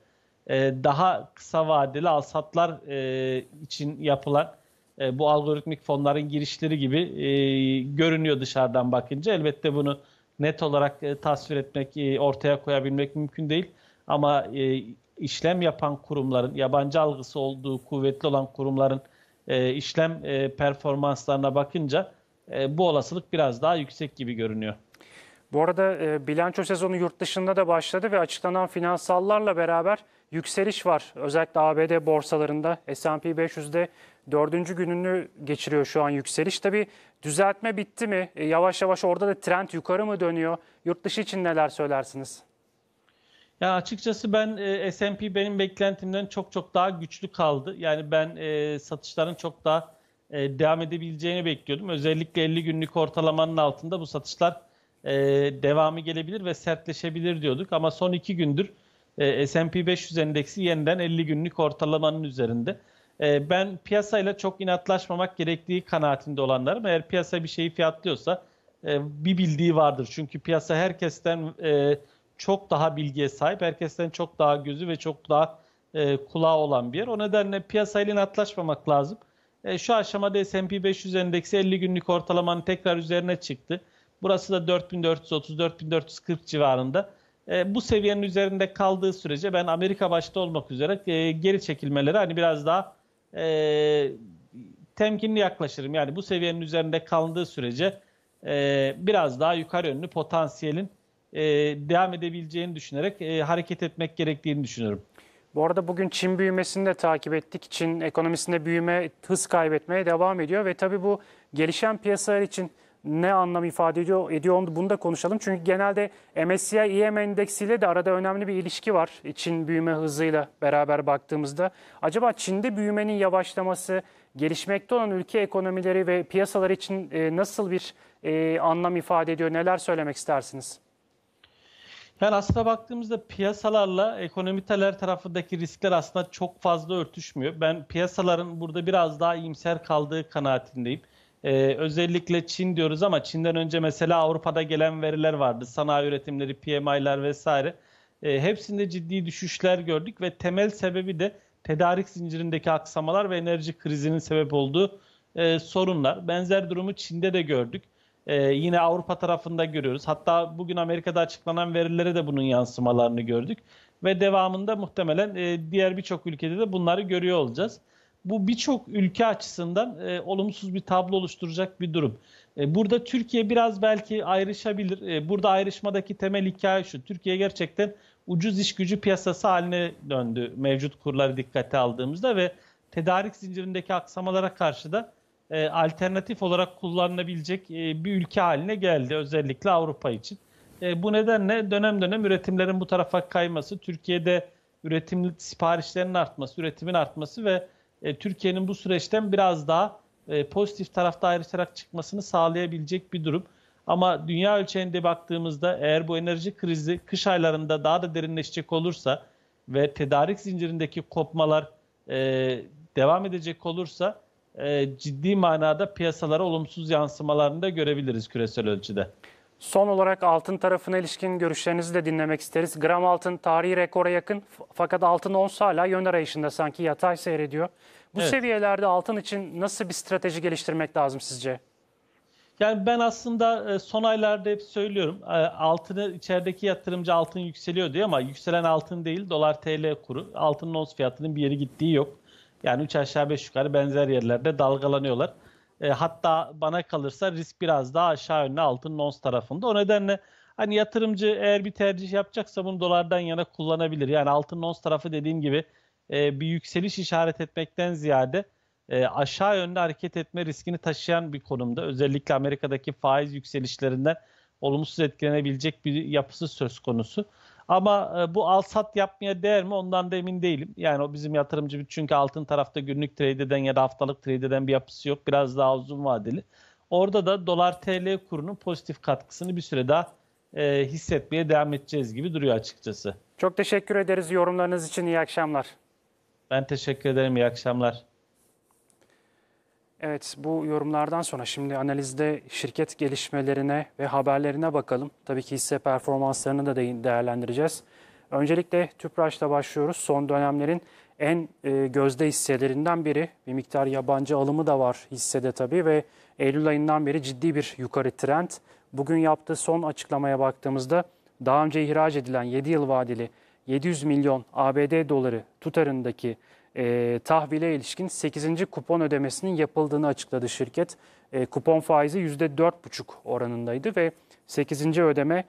e, daha kısa vadeli alsatlar e, için yapılan e, bu algoritmik fonların girişleri gibi e, görünüyor dışarıdan bakınca. Elbette bunu net olarak e, tasvir etmek, e, ortaya koyabilmek mümkün değil. Ama e, işlem yapan kurumların, yabancı algısı olduğu kuvvetli olan kurumların e, işlem e, performanslarına bakınca e, bu olasılık biraz daha yüksek gibi görünüyor. Bu arada e, bilanço sezonu yurt dışında da başladı ve açıklanan finansallarla beraber yükseliş var. Özellikle ABD borsalarında S&P 500'de dördüncü gününü geçiriyor şu an yükseliş. Tabi düzeltme bitti mi? E, yavaş yavaş orada da trend yukarı mı dönüyor? Yurt dışı için neler söylersiniz? Ya açıkçası ben e, S&P benim beklentimden çok çok daha güçlü kaldı. Yani ben e, satışların çok daha e, devam edebileceğini bekliyordum. Özellikle 50 günlük ortalamanın altında bu satışlar e, devamı gelebilir ve sertleşebilir diyorduk. Ama son iki gündür e, S&P 500 endeksi yeniden 50 günlük ortalamanın üzerinde. E, ben piyasayla çok inatlaşmamak gerektiği kanaatinde olanlarım. Eğer piyasa bir şeyi fiyatlıyorsa e, bir bildiği vardır. Çünkü piyasa herkesten... E, çok daha bilgiye sahip, herkesten çok daha gözü ve çok daha e, kulağı olan bir yer. O nedenle piyasayla inatlaşmamak lazım. E, şu aşamada S&P 500 endeksi 50 günlük ortalamanın tekrar üzerine çıktı. Burası da 4430-4440 civarında. E, bu seviyenin üzerinde kaldığı sürece ben Amerika başta olmak üzere e, geri çekilmeleri hani biraz daha e, temkinli yaklaşırım. Yani bu seviyenin üzerinde kaldığı sürece e, biraz daha yukarı yönlü potansiyelin e, devam edebileceğini düşünerek e, hareket etmek gerektiğini düşünüyorum. Bu arada bugün Çin büyümesini de takip ettik. Çin ekonomisinde büyüme hız kaybetmeye devam ediyor ve tabii bu gelişen piyasalar için ne anlam ifade ediyor, ediyor bunu da konuşalım. Çünkü genelde MSCI EM endeksiyle de arada önemli bir ilişki var. Çin büyüme hızıyla beraber baktığımızda. Acaba Çin'de büyümenin yavaşlaması, gelişmekte olan ülke ekonomileri ve piyasalar için e, nasıl bir e, anlam ifade ediyor? Neler söylemek istersiniz? Yani aslında baktığımızda piyasalarla ekonomiteler tarafındaki riskler aslında çok fazla örtüşmüyor. Ben piyasaların burada biraz daha iyimser kaldığı kanaatindeyim. Ee, özellikle Çin diyoruz ama Çin'den önce mesela Avrupa'da gelen veriler vardı. Sanayi üretimleri, PMI'ler vesaire. Ee, hepsinde ciddi düşüşler gördük ve temel sebebi de tedarik zincirindeki aksamalar ve enerji krizinin sebep olduğu e, sorunlar. Benzer durumu Çin'de de gördük. Ee, yine Avrupa tarafında görüyoruz. Hatta bugün Amerika'da açıklanan verilere de bunun yansımalarını gördük. Ve devamında muhtemelen e, diğer birçok ülkede de bunları görüyor olacağız. Bu birçok ülke açısından e, olumsuz bir tablo oluşturacak bir durum. E, burada Türkiye biraz belki ayrışabilir. E, burada ayrışmadaki temel hikaye şu. Türkiye gerçekten ucuz iş gücü piyasası haline döndü mevcut kurları dikkate aldığımızda ve tedarik zincirindeki aksamalara karşı da e, alternatif olarak kullanılabilecek e, bir ülke haline geldi özellikle Avrupa için. E, bu nedenle dönem dönem üretimlerin bu tarafa kayması, Türkiye'de üretim siparişlerinin artması, üretimin artması ve e, Türkiye'nin bu süreçten biraz daha e, pozitif tarafta ayrışarak çıkmasını sağlayabilecek bir durum. Ama dünya ölçeğinde baktığımızda eğer bu enerji krizi kış aylarında daha da derinleşecek olursa ve tedarik zincirindeki kopmalar e, devam edecek olursa e, ciddi manada piyasalara olumsuz yansımalarını da görebiliriz küresel ölçüde. Son olarak altın tarafına ilişkin görüşlerinizi de dinlemek isteriz. Gram altın tarihi rekora yakın fakat altın ons hala yön arayışında sanki yatay seyrediyor. Bu evet. seviyelerde altın için nasıl bir strateji geliştirmek lazım sizce? Yani ben aslında e, son aylarda hep söylüyorum e, altını içerideki yatırımcı altın yükseliyor diyor ama yükselen altın değil dolar TL kuru altının ons fiyatının bir yeri gittiği yok. Yani üç aşağı beş yukarı benzer yerlerde dalgalanıyorlar. E, hatta bana kalırsa risk biraz daha aşağı yönlü altın ons tarafında. O nedenle hani yatırımcı eğer bir tercih yapacaksa bunu dolardan yana kullanabilir. Yani altın ons tarafı dediğim gibi e, bir yükseliş işaret etmekten ziyade e, aşağı yönde hareket etme riskini taşıyan bir konumda. Özellikle Amerika'daki faiz yükselişlerinden olumsuz etkilenebilecek bir yapısı söz konusu. Ama e, bu alsat yapmaya değer mi ondan da emin değilim. Yani o bizim yatırımcı çünkü altın tarafta günlük trade'den ya da haftalık trade'den bir yapısı yok. Biraz daha uzun vadeli. Orada da dolar TL kurunun pozitif katkısını bir süre daha e, hissetmeye devam edeceğiz gibi duruyor açıkçası. Çok teşekkür ederiz yorumlarınız için. İyi akşamlar. Ben teşekkür ederim. İyi akşamlar. Evet bu yorumlardan sonra şimdi analizde şirket gelişmelerine ve haberlerine bakalım. Tabii ki hisse performanslarını da değerlendireceğiz. Öncelikle TÜPRAŞ'la başlıyoruz. Son dönemlerin en e, gözde hisselerinden biri. Bir miktar yabancı alımı da var hissede tabii ve Eylül ayından beri ciddi bir yukarı trend. Bugün yaptığı son açıklamaya baktığımızda daha önce ihraç edilen 7 yıl vadeli 700 milyon ABD doları tutarındaki e, tahvile ilişkin 8. kupon ödemesinin yapıldığını açıkladı şirket. E, kupon faizi %4,5 oranındaydı ve 8. ödeme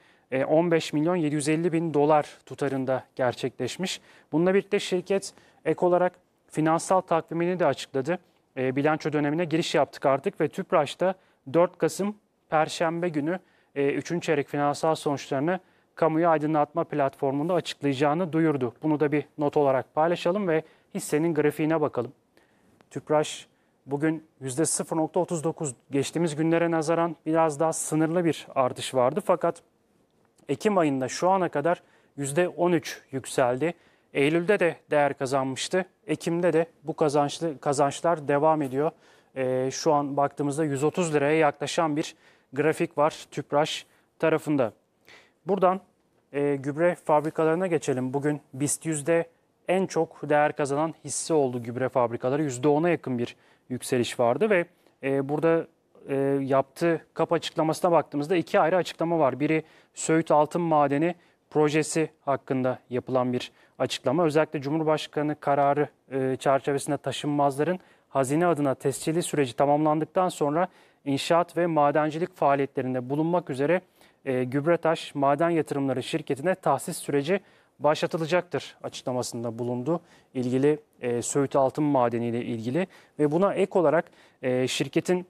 15 e, milyon 750 bin dolar tutarında gerçekleşmiş. Bununla birlikte şirket ek olarak finansal takvimini de açıkladı. E, bilanço dönemine giriş yaptık artık ve TÜPRAŞ'ta 4 Kasım Perşembe günü e, çeyrek finansal sonuçlarını kamuya aydınlatma platformunda açıklayacağını duyurdu. Bunu da bir not olarak paylaşalım ve Hissenin grafiğine bakalım. Tüpraş bugün %0.39 geçtiğimiz günlere nazaran biraz daha sınırlı bir artış vardı. Fakat Ekim ayında şu ana kadar %13 yükseldi. Eylül'de de değer kazanmıştı. Ekim'de de bu kazançlı kazançlar devam ediyor. Ee, şu an baktığımızda 130 liraya yaklaşan bir grafik var Tüpraş tarafında. Buradan e, gübre fabrikalarına geçelim. Bugün BIST yüzde en çok değer kazanan hisse oldu gübre fabrikaları. %10'a yakın bir yükseliş vardı ve e, burada e, yaptığı kap açıklamasına baktığımızda iki ayrı açıklama var. Biri Söğüt Altın Madeni projesi hakkında yapılan bir açıklama. Özellikle Cumhurbaşkanı kararı e, çerçevesinde taşınmazların hazine adına tescilli süreci tamamlandıktan sonra inşaat ve madencilik faaliyetlerinde bulunmak üzere e, Gübretaş Maden Yatırımları şirketine tahsis süreci başlatılacaktır açıklamasında bulundu. İlgili e, Söğüt Altın Madeni ile ilgili ve buna ek olarak e, şirketin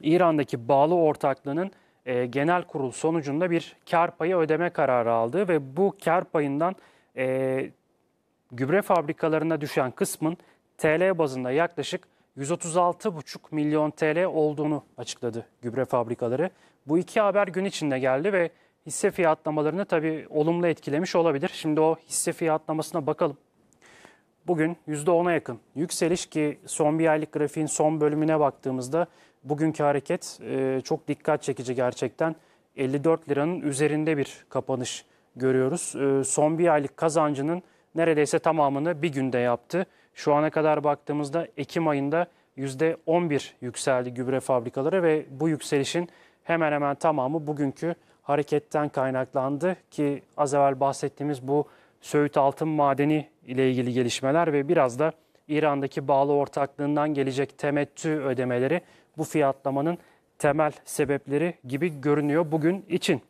İran'daki bağlı ortaklığının e, genel kurul sonucunda bir kar payı ödeme kararı aldı ve bu kar payından e, gübre fabrikalarına düşen kısmın TL bazında yaklaşık 136,5 milyon TL olduğunu açıkladı gübre fabrikaları. Bu iki haber gün içinde geldi ve hisse fiyatlamalarını tabii olumlu etkilemiş olabilir. Şimdi o hisse fiyatlamasına bakalım. Bugün %10'a yakın yükseliş ki son bir aylık grafiğin son bölümüne baktığımızda bugünkü hareket e, çok dikkat çekici gerçekten. 54 liranın üzerinde bir kapanış görüyoruz. E, son bir aylık kazancının neredeyse tamamını bir günde yaptı. Şu ana kadar baktığımızda Ekim ayında %11 yükseldi gübre fabrikaları ve bu yükselişin hemen hemen tamamı bugünkü hareketten kaynaklandı ki az evvel bahsettiğimiz bu Söğüt Altın Madeni ile ilgili gelişmeler ve biraz da İran'daki bağlı ortaklığından gelecek temettü ödemeleri bu fiyatlamanın temel sebepleri gibi görünüyor bugün için.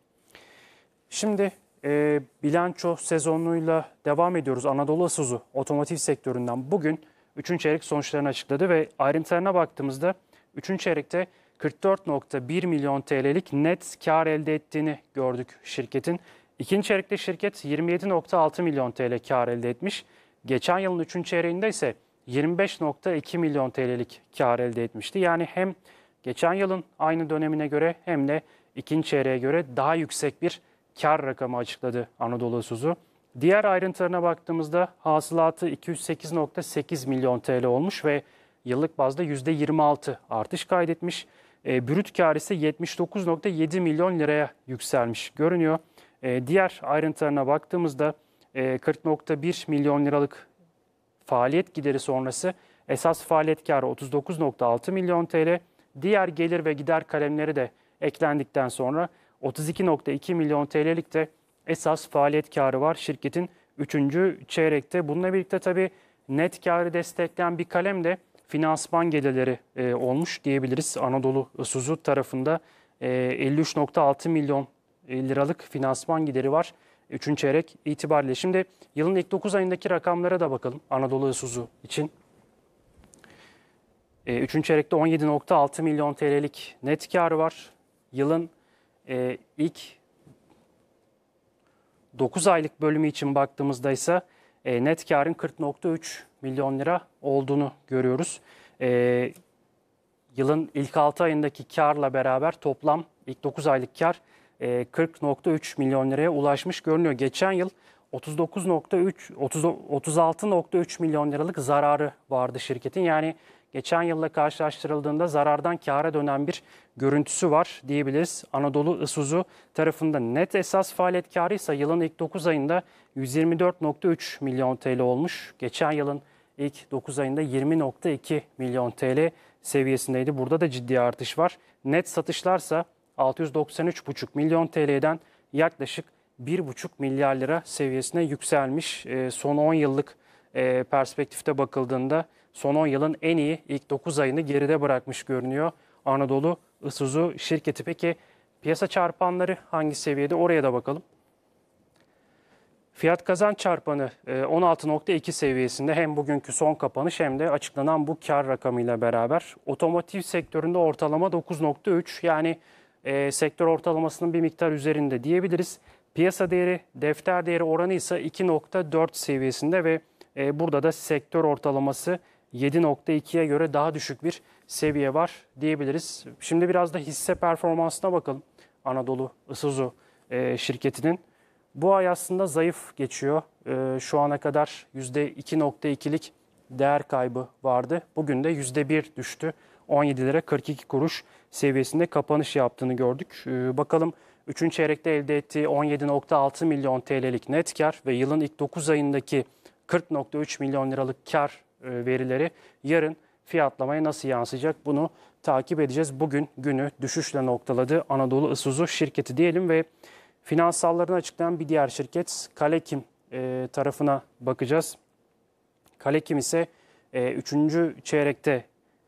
Şimdi e, bilanço sezonuyla devam ediyoruz. Anadolu Asuzu otomotiv sektöründen bugün 3. çeyrek sonuçlarını açıkladı ve ayrıntılarına baktığımızda 3. çeyrekte 44.1 milyon TL'lik net kar elde ettiğini gördük şirketin. İkinci çeyrekte şirket 27.6 milyon TL kar elde etmiş. Geçen yılın üçüncü çeyreğinde ise 25.2 milyon TL'lik kar elde etmişti. Yani hem geçen yılın aynı dönemine göre hem de ikinci çeyreğe göre daha yüksek bir kar rakamı açıkladı Anadolu Suzu. Diğer ayrıntılarına baktığımızda hasılatı 208.8 milyon TL olmuş ve yıllık bazda %26 artış kaydetmiş. E, brüt kar ise 79.7 milyon liraya yükselmiş görünüyor. E, diğer ayrıntılarına baktığımızda e, 40.1 milyon liralık faaliyet gideri sonrası esas faaliyet karı 39.6 milyon TL. Diğer gelir ve gider kalemleri de eklendikten sonra 32.2 milyon TL'lik de esas faaliyet karı var şirketin 3. çeyrekte. Bununla birlikte tabii net karı destekleyen bir kalem de finansman gelirleri e, olmuş diyebiliriz. Anadolu Suzu tarafında e, 53.6 milyon e, liralık finansman gideri var. Üçüncü çeyrek itibariyle. Şimdi yılın ilk 9 ayındaki rakamlara da bakalım Anadolu Suzu için. E, üçüncü çeyrekte 17.6 milyon TL'lik net karı var. Yılın e, ilk 9 aylık bölümü için baktığımızda ise e, net karın 40.3 milyon lira olduğunu görüyoruz. E, yılın ilk 6 ayındaki karla beraber toplam ilk 9 aylık kar e, 40.3 milyon liraya ulaşmış görünüyor. Geçen yıl 39.3 36.3 milyon liralık zararı vardı şirketin. Yani geçen yılla karşılaştırıldığında zarardan kâra dönen bir görüntüsü var diyebiliriz. Anadolu Isuzu tarafında net esas faaliyet kârı ise yılın ilk 9 ayında 124.3 milyon TL olmuş. Geçen yılın ilk 9 ayında 20.2 milyon TL seviyesindeydi. Burada da ciddi artış var. Net satışlarsa 693,5 milyon TL'den yaklaşık 1,5 milyar lira seviyesine yükselmiş. Ee, son 10 yıllık e, perspektifte bakıldığında son 10 yılın en iyi ilk 9 ayını geride bırakmış görünüyor. Anadolu Isuzu şirketi peki piyasa çarpanları hangi seviyede oraya da bakalım. Fiyat kazanç çarpanı 16.2 e, seviyesinde hem bugünkü son kapanış hem de açıklanan bu kar rakamıyla beraber otomotiv sektöründe ortalama 9.3 yani e, sektör ortalamasının bir miktar üzerinde diyebiliriz. Piyasa değeri, defter değeri oranı ise 2.4 seviyesinde ve e, burada da sektör ortalaması 7.2'ye göre daha düşük bir seviye var diyebiliriz. Şimdi biraz da hisse performansına bakalım Anadolu Isuzu e, şirketinin. Bu ay aslında zayıf geçiyor. E, şu ana kadar %2.2'lik değer kaybı vardı. Bugün de %1 düştü. 17 lira 42 kuruş seviyesinde kapanış yaptığını gördük. E, bakalım 3. çeyrekte elde ettiği 17.6 milyon TL'lik net kar ve yılın ilk 9 ayındaki 40.3 milyon liralık kar e, verileri yarın fiyatlamaya nasıl yansıyacak bunu takip edeceğiz. Bugün günü düşüşle noktaladı Anadolu Isuzu şirketi diyelim ve Finansallarını açıklayan bir diğer şirket Kalekim e, tarafına bakacağız. Kalekim ise e, 3. çeyrekte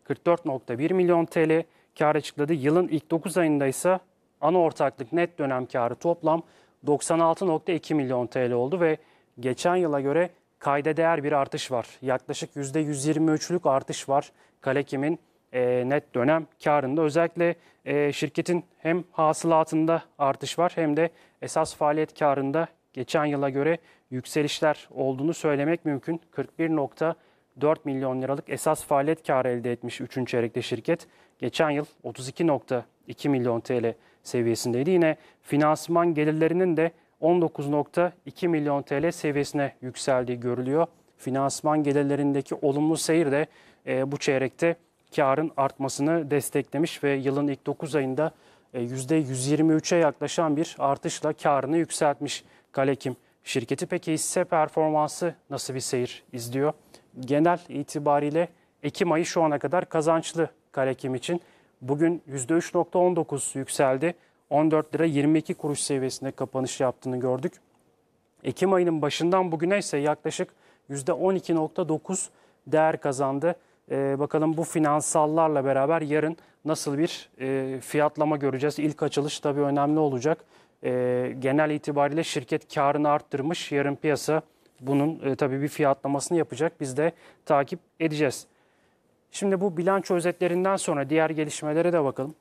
44.1 milyon TL kar açıkladı. Yılın ilk 9 ayında ise ana ortaklık net dönem karı toplam 96.2 milyon TL oldu ve geçen yıla göre kayda değer bir artış var. Yaklaşık %123'lük artış var Kalekim'in e, net dönem karında özellikle e, şirketin hem hasılatında artış var hem de esas faaliyet karında geçen yıla göre yükselişler olduğunu söylemek mümkün. 41.4 milyon liralık esas faaliyet karı elde etmiş 3. çeyrekte şirket. Geçen yıl 32.2 milyon TL seviyesindeydi. Yine finansman gelirlerinin de 19.2 milyon TL seviyesine yükseldiği görülüyor. Finansman gelirlerindeki olumlu seyir de e, bu çeyrekte karın artmasını desteklemiş ve yılın ilk 9 ayında %123'e yaklaşan bir artışla karını yükseltmiş Galekim şirketi. Peki hisse performansı nasıl bir seyir izliyor? Genel itibariyle Ekim ayı şu ana kadar kazançlı Galekim için. Bugün %3.19 yükseldi. 14 lira 22 kuruş seviyesinde kapanış yaptığını gördük. Ekim ayının başından bugüne ise yaklaşık %12.9 değer kazandı. E, bakalım bu finansallarla beraber yarın nasıl bir e, fiyatlama göreceğiz. İlk açılış tabii önemli olacak. E, genel itibariyle şirket karını arttırmış. Yarın piyasa bunun e, tabii bir fiyatlamasını yapacak. Biz de takip edeceğiz. Şimdi bu bilanço özetlerinden sonra diğer gelişmelere de bakalım.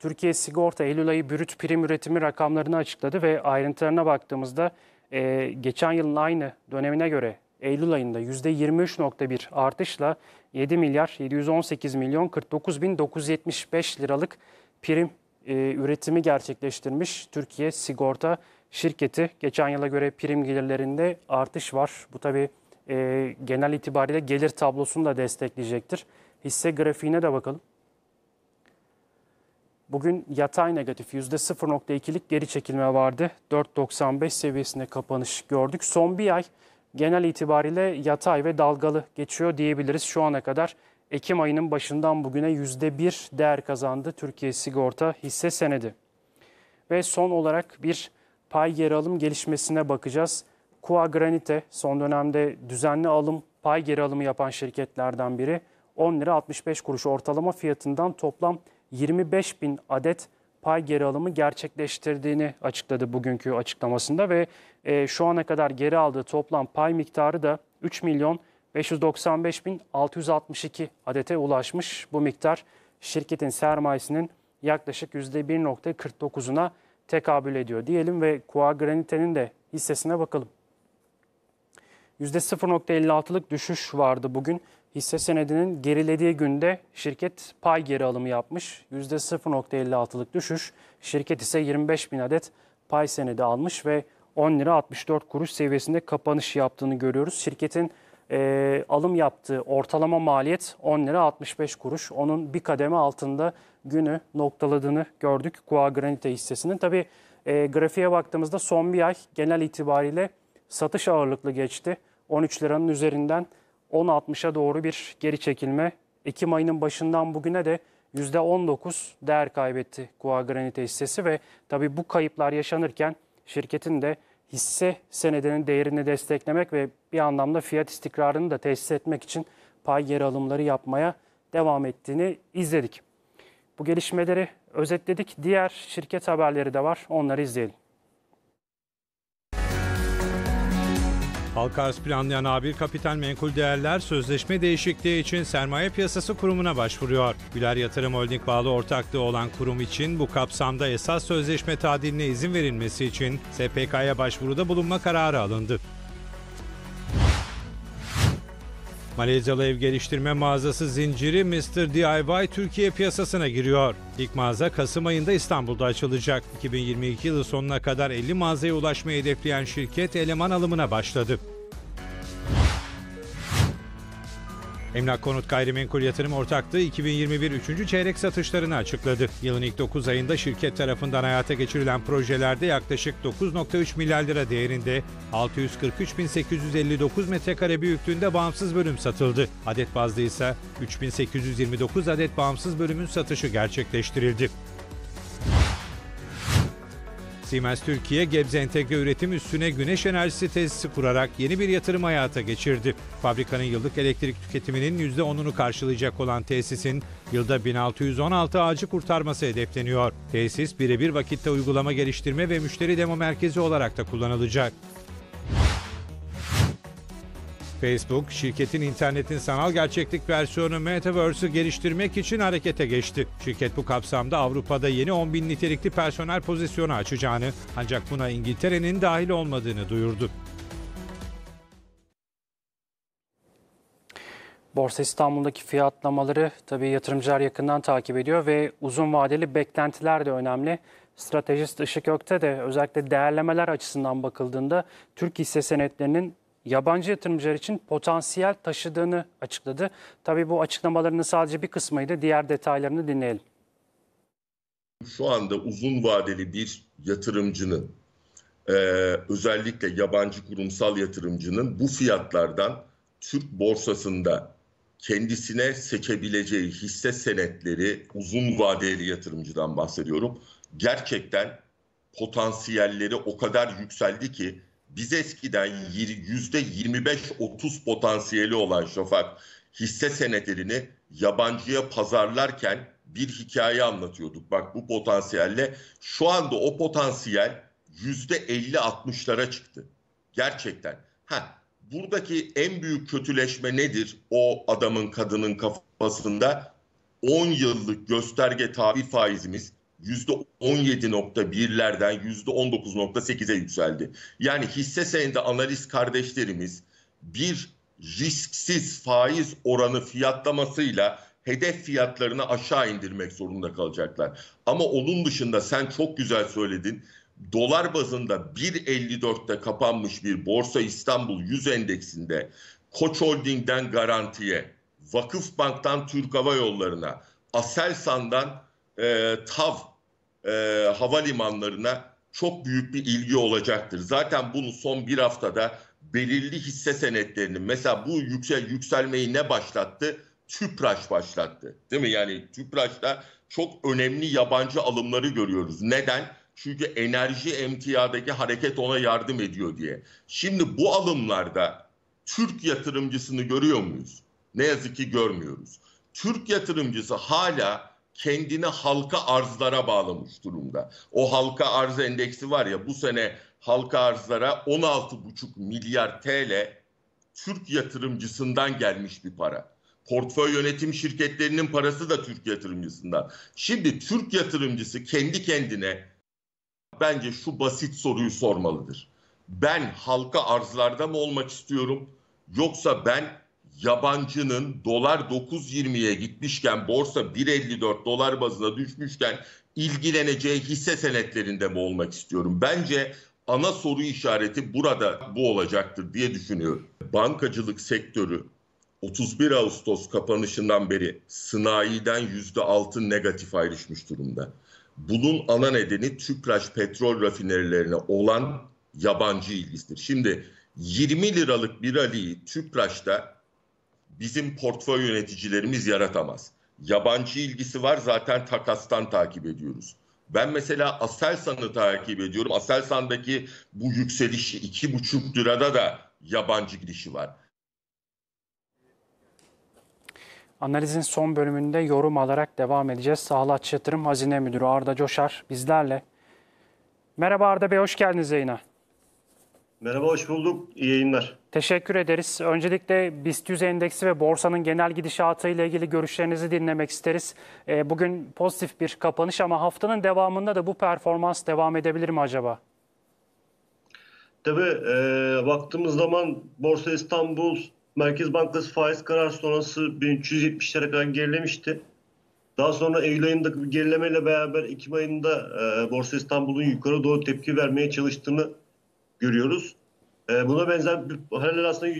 Türkiye Sigorta Eylül ayı brüt prim üretimi rakamlarını açıkladı ve ayrıntılarına baktığımızda e, geçen yılın aynı dönemine göre Eylül ayında %23.1 artışla 7 milyar 718 milyon 49 bin 975 liralık prim e, üretimi gerçekleştirmiş Türkiye Sigorta Şirketi. Geçen yıla göre prim gelirlerinde artış var. Bu tabi e, genel itibariyle gelir tablosunu da destekleyecektir. Hisse grafiğine de bakalım. Bugün yatay negatif %0.2'lik geri çekilme vardı. 4.95 seviyesinde kapanış gördük. Son bir ay genel itibariyle yatay ve dalgalı geçiyor diyebiliriz şu ana kadar. Ekim ayının başından bugüne %1 değer kazandı Türkiye Sigorta hisse senedi. Ve son olarak bir pay geri alım gelişmesine bakacağız. Kua Granite son dönemde düzenli alım, pay geri alımı yapan şirketlerden biri. 10 lira 65 kuruş ortalama fiyatından toplam 25 bin adet pay geri alımı gerçekleştirdiğini açıkladı bugünkü açıklamasında ve e, şu ana kadar geri aldığı toplam pay miktarı da 3 milyon 595 bin 662 adete ulaşmış. Bu miktar şirketin sermayesinin yaklaşık %1.49'una tekabül ediyor diyelim ve Kua Granite'nin de hissesine bakalım. %0.56'lık düşüş vardı bugün hisse senedinin gerilediği günde şirket pay geri alımı yapmış. %0.56'lık düşüş. Şirket ise 25 bin adet pay senedi almış ve 10 lira 64 kuruş seviyesinde kapanış yaptığını görüyoruz. Şirketin e, alım yaptığı ortalama maliyet 10 lira 65 kuruş. Onun bir kademe altında günü noktaladığını gördük Kua Granite hissesinin. Tabi e, grafiğe baktığımızda son bir ay genel itibariyle satış ağırlıklı geçti. 13 liranın üzerinden 10.60'a doğru bir geri çekilme. Ekim ayının başından bugüne de %19 değer kaybetti Kua Granite hissesi ve tabi bu kayıplar yaşanırken şirketin de hisse senedinin değerini desteklemek ve bir anlamda fiyat istikrarını da tesis etmek için pay geri alımları yapmaya devam ettiğini izledik. Bu gelişmeleri özetledik. Diğer şirket haberleri de var. Onları izleyelim. Halka arz planlayan A1 Kapital Menkul Değerler sözleşme değişikliği için Sermaye Piyasası Kurumu'na başvuruyor. Güler Yatırım Holding bağlı ortaklığı olan kurum için bu kapsamda esas sözleşme tadiline izin verilmesi için SPK'ya başvuruda bulunma kararı alındı. Malezyalı ev geliştirme mağazası zinciri Mr. DIY Türkiye piyasasına giriyor. İlk mağaza Kasım ayında İstanbul'da açılacak. 2022 yılı sonuna kadar 50 mağazaya ulaşmayı hedefleyen şirket eleman alımına başladı. Emlak Konut Gayrimenkul Yatırım Ortaklığı 2021 3. çeyrek satışlarını açıkladı. Yılın ilk 9 ayında şirket tarafından hayata geçirilen projelerde yaklaşık 9.3 milyar lira değerinde 643.859 metrekare büyüklüğünde bağımsız bölüm satıldı. Adet bazlı ise 3.829 adet bağımsız bölümün satışı gerçekleştirildi. Siemens Türkiye, Gebze Entegre Üretim üstüne güneş enerjisi tesisi kurarak yeni bir yatırım hayata geçirdi. Fabrikanın yıllık elektrik tüketiminin %10'unu karşılayacak olan tesisin yılda 1616 ağacı kurtarması hedefleniyor. Tesis birebir vakitte uygulama geliştirme ve müşteri demo merkezi olarak da kullanılacak. Facebook, şirketin internetin sanal gerçeklik versiyonu Metaverse'ü geliştirmek için harekete geçti. Şirket bu kapsamda Avrupa'da yeni 10 bin nitelikli personel pozisyonu açacağını ancak buna İngiltere'nin dahil olmadığını duyurdu. Borsa İstanbul'daki fiyatlamaları tabii yatırımcılar yakından takip ediyor ve uzun vadeli beklentiler de önemli. Stratejist Işık Ökte de özellikle değerlemeler açısından bakıldığında Türk hisse senetlerinin yabancı yatırımcılar için potansiyel taşıdığını açıkladı. Tabii bu açıklamalarının sadece bir kısmıydı. Diğer detaylarını dinleyelim. Şu anda uzun vadeli bir yatırımcının e, özellikle yabancı kurumsal yatırımcının bu fiyatlardan Türk borsasında kendisine seçebileceği hisse senetleri uzun vadeli yatırımcıdan bahsediyorum. Gerçekten potansiyelleri o kadar yükseldi ki biz eskiden yüzde 25-30 potansiyeli olan Şafak hisse senetlerini yabancıya pazarlarken bir hikaye anlatıyorduk. Bak bu potansiyelle şu anda o potansiyel yüzde 50-60'lara çıktı. Gerçekten. Ha buradaki en büyük kötüleşme nedir o adamın kadının kafasında? 10 yıllık gösterge tabi faizimiz %17.1'lerden %19.8'e yükseldi. Yani hisse senedi analiz kardeşlerimiz bir risksiz faiz oranı fiyatlamasıyla hedef fiyatlarını aşağı indirmek zorunda kalacaklar. Ama onun dışında sen çok güzel söyledin. Dolar bazında 1.54'te kapanmış bir Borsa İstanbul 100 endeksinde Koç Holding'den garantiye, Vakıfbank'tan Türk Hava Yolları'na, Aselsan'dan e, TAV e, havalimanlarına çok büyük bir ilgi olacaktır. Zaten bunu son bir haftada belirli hisse senetlerini, mesela bu yüksel, yükselmeyi ne başlattı? TÜPRAŞ başlattı. Değil mi? Yani TÜPRAŞ'ta çok önemli yabancı alımları görüyoruz. Neden? Çünkü enerji emtiyadaki hareket ona yardım ediyor diye. Şimdi bu alımlarda Türk yatırımcısını görüyor muyuz? Ne yazık ki görmüyoruz. Türk yatırımcısı hala kendini halka arzlara bağlamış durumda. O halka arz endeksi var ya bu sene halka arzlara 16,5 milyar TL Türk yatırımcısından gelmiş bir para. Portföy yönetim şirketlerinin parası da Türk yatırımcısından. Şimdi Türk yatırımcısı kendi kendine bence şu basit soruyu sormalıdır. Ben halka arzlarda mı olmak istiyorum yoksa ben yabancının dolar 9.20'ye gitmişken borsa 1.54 dolar bazına düşmüşken ilgileneceği hisse senetlerinde mi olmak istiyorum? Bence ana soru işareti burada bu olacaktır diye düşünüyorum. Bankacılık sektörü 31 Ağustos kapanışından beri sınayiden %6 negatif ayrışmış durumda. Bunun ana nedeni Tüpraş petrol rafinerilerine olan yabancı ilgisidir. Şimdi 20 liralık bir aliyi Tüpraş'ta bizim portföy yöneticilerimiz yaratamaz. Yabancı ilgisi var zaten takastan takip ediyoruz. Ben mesela Aselsan'ı takip ediyorum. Aselsan'daki bu yükselişi iki buçuk lirada da yabancı girişi var. Analizin son bölümünde yorum alarak devam edeceğiz. Sağlıkçı Yatırım Hazine Müdürü Arda Coşar bizlerle. Merhaba Arda Bey, hoş geldiniz yayına. Merhaba, hoş bulduk. İyi yayınlar. Teşekkür ederiz. Öncelikle BIST 100 endeksi ve borsanın genel gidişatı ile ilgili görüşlerinizi dinlemek isteriz. Ee, bugün pozitif bir kapanış ama haftanın devamında da bu performans devam edebilir mi acaba? Tabii e, baktığımız zaman Borsa İstanbul Merkez Bankası faiz karar sonrası 1370'lere kadar gerilemişti. Daha sonra Eylül ayındaki bir gerilemeyle beraber Ekim ayında e, Borsa İstanbul'un yukarı doğru tepki vermeye çalıştığını görüyoruz. E, buna benzer bir paralel aslında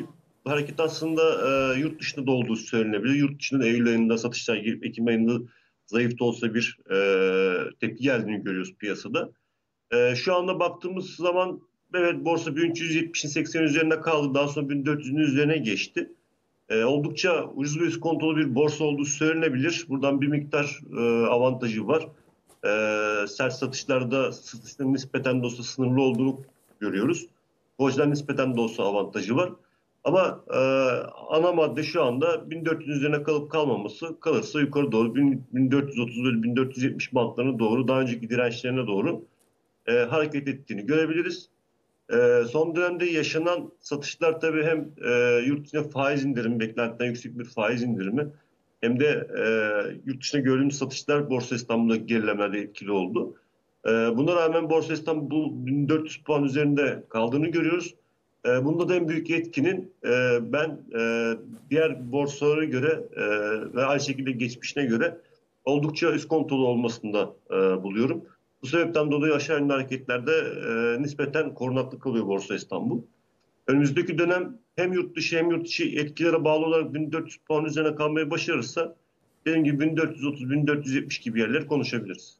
bu hareket aslında e, yurt dışında da olduğu söylenebilir. Yurt dışının Eylül ayında satışlar girip Ekim ayında zayıf da olsa bir e, tepki geldiğini görüyoruz piyasada. E, şu anda baktığımız zaman evet borsa 1370'in 80 üzerinde kaldı. Daha sonra 1400'ün üzerine geçti. E, oldukça ucuz ve kontrolü bir borsa olduğu söylenebilir. Buradan bir miktar e, avantajı var. E, sert satışlarda satışların nispeten de olsa sınırlı olduğunu görüyoruz. Hoca'dan nispeten de olsa avantajı var. Ama e, ana madde şu anda 1400 üzerine kalıp kalmaması kalırsa yukarı doğru 1430-1470 bantlarına doğru daha önceki dirençlerine doğru e, hareket ettiğini görebiliriz. E, son dönemde yaşanan satışlar tabii hem e, yurt içine faiz indirimi, beklentiden yüksek bir faiz indirimi hem de e, yurt dışına gördüğümüz satışlar Borsa İstanbul'da gerilemelerde etkili oldu. Ee, buna rağmen Borsa İstanbul 1400 puan üzerinde kaldığını görüyoruz. Ee, bunda da en büyük yetkinin e, ben e, diğer borsalara göre e, ve aynı şekilde geçmişine göre oldukça üst kontrolü olmasında buluyorum. Bu sebepten dolayı aşağı yönlü hareketlerde nispeten korunaklı kalıyor Borsa İstanbul. Önümüzdeki dönem hem yurt dışı hem yurt içi etkilere bağlı olarak 1400 puan üzerine kalmayı başarırsa dediğim gibi 1430-1470 gibi yerler konuşabiliriz.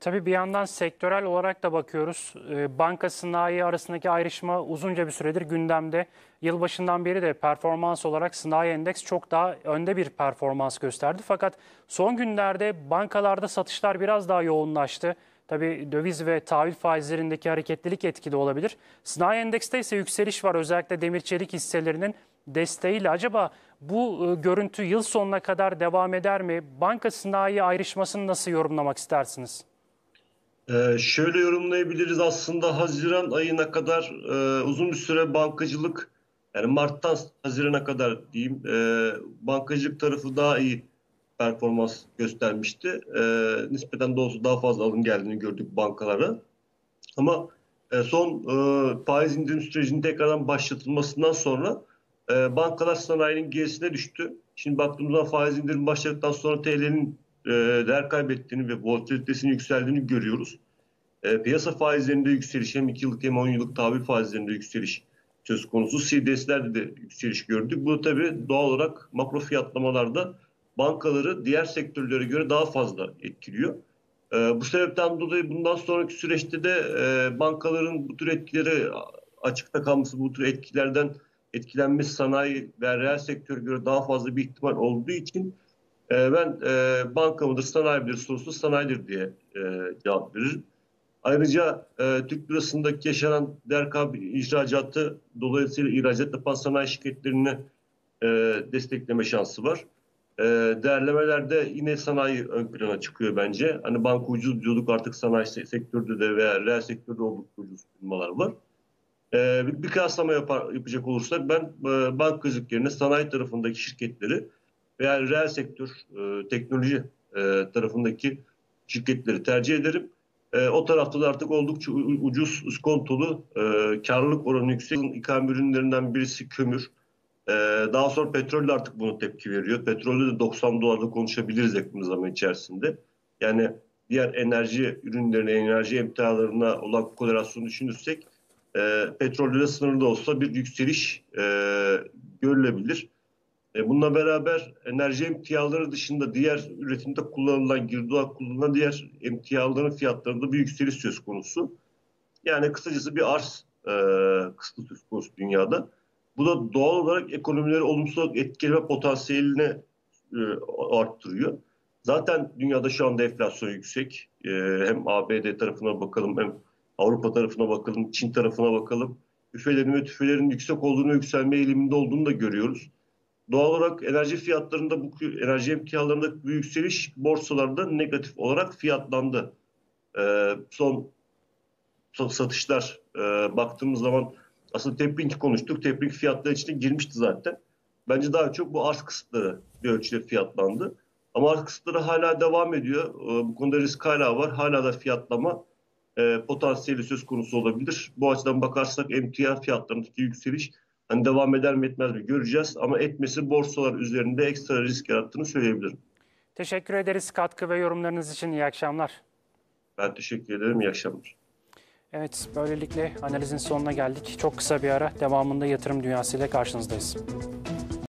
Tabii bir yandan sektörel olarak da bakıyoruz. Ee, banka sınai arasındaki ayrışma uzunca bir süredir gündemde. Yılbaşından beri de performans olarak sınai endeks çok daha önde bir performans gösterdi. Fakat son günlerde bankalarda satışlar biraz daha yoğunlaştı. Tabii döviz ve tahvil faizlerindeki hareketlilik etkili olabilir. Sınai endekste ise yükseliş var özellikle demir çelik hisselerinin desteğiyle. Acaba bu e, görüntü yıl sonuna kadar devam eder mi? Banka sınai ayrışmasını nasıl yorumlamak istersiniz? Ee, şöyle yorumlayabiliriz aslında Haziran ayına kadar e, uzun bir süre bankacılık yani Mart'tan Haziran'a kadar diyeyim e, bankacılık tarafı daha iyi performans göstermişti. E, nispeten doğrusu daha fazla alım geldiğini gördük bankalara. Ama e, son e, faiz indirim sürecinin tekrardan başlatılmasından sonra e, bankalar sanayinin gerisine düştü. Şimdi baktığımızda faiz indirim başladıktan sonra TL'nin e, değer kaybettiğini ve volatilitesinin yükseldiğini görüyoruz. E, piyasa faizlerinde yükseliş hem 2 yıllık hem 10 yıllık tahvil faizlerinde yükseliş söz konusu. CDS'lerde de yükseliş gördük. Bu tabi doğal olarak makro fiyatlamalarda bankaları diğer sektörlere göre daha fazla etkiliyor. E, bu sebepten dolayı bundan sonraki süreçte de e, bankaların bu tür etkileri açıkta kalması, bu tür etkilerden etkilenmiş sanayi ve reel sektör göre daha fazla bir ihtimal olduğu için ee, ben e, banka mıdır, sanayi midir sorusu sanayidir diye e, cevap veririm. Ayrıca e, Türk lirasındaki yaşanan derkab ihracatı dolayısıyla ihracat yapan sanayi şirketlerini e, destekleme şansı var. E, değerlemelerde yine sanayi ön plana çıkıyor bence. Hani banka ucuz diyorduk artık sanayi sektörde de veya reel sektörde oldukça ucuz firmalar var. E, bir, bir kıyaslama yapar, yapacak olursak ben e, bankacılık yerine sanayi tarafındaki şirketleri veya reel sektör e, teknoloji e, tarafındaki şirketleri tercih ederim. E, o tarafta da artık oldukça ucuz, iskontolu, e, karlılık oranı yüksek ikame ürünlerinden birisi kömür. E, daha sonra petrol de artık bunu tepki veriyor. Petrolde de 90 dolarla konuşabiliriz yakın zaman içerisinde. Yani diğer enerji ürünlerine, enerji emtialarına olan korelasyonu düşünürsek e, petrolde de sınırlı olsa bir yükseliş e, görülebilir. E, bununla beraber enerji emtiaları dışında diğer üretimde kullanılan, girdaba kullanılan diğer emtiaların fiyatlarında bir yükseliş söz konusu. Yani kısacası bir arz e, kısıtlı söz konusu dünyada. Bu da doğal olarak ekonomileri olumsuz etkileme potansiyelini e, arttırıyor. Zaten dünyada şu anda enflasyon yüksek. E, hem ABD tarafına bakalım hem Avrupa tarafına bakalım, Çin tarafına bakalım. Üfelerin ve tüfelerin yüksek olduğunu, yükselme eğiliminde olduğunu da görüyoruz. Doğal olarak enerji fiyatlarında bu enerji emtialarında bu yükseliş borsalarda negatif olarak fiyatlandı. E, son satışlar e, baktığımız zaman aslında tepkinki konuştuk. Tepkinki fiyatları içine girmişti zaten. Bence daha çok bu arz kısıtları bir ölçüde fiyatlandı. Ama arz kısıtları hala devam ediyor. E, bu konuda risk hala var. Hala da fiyatlama e, potansiyeli söz konusu olabilir. Bu açıdan bakarsak emtia fiyatlarındaki yükseliş Hani devam eder mi etmez mi göreceğiz ama etmesi borsalar üzerinde ekstra risk yarattığını söyleyebilirim. Teşekkür ederiz katkı ve yorumlarınız için. iyi akşamlar. Ben teşekkür ederim. iyi akşamlar. Evet, böylelikle analizin sonuna geldik. Çok kısa bir ara devamında yatırım dünyasıyla karşınızdayız.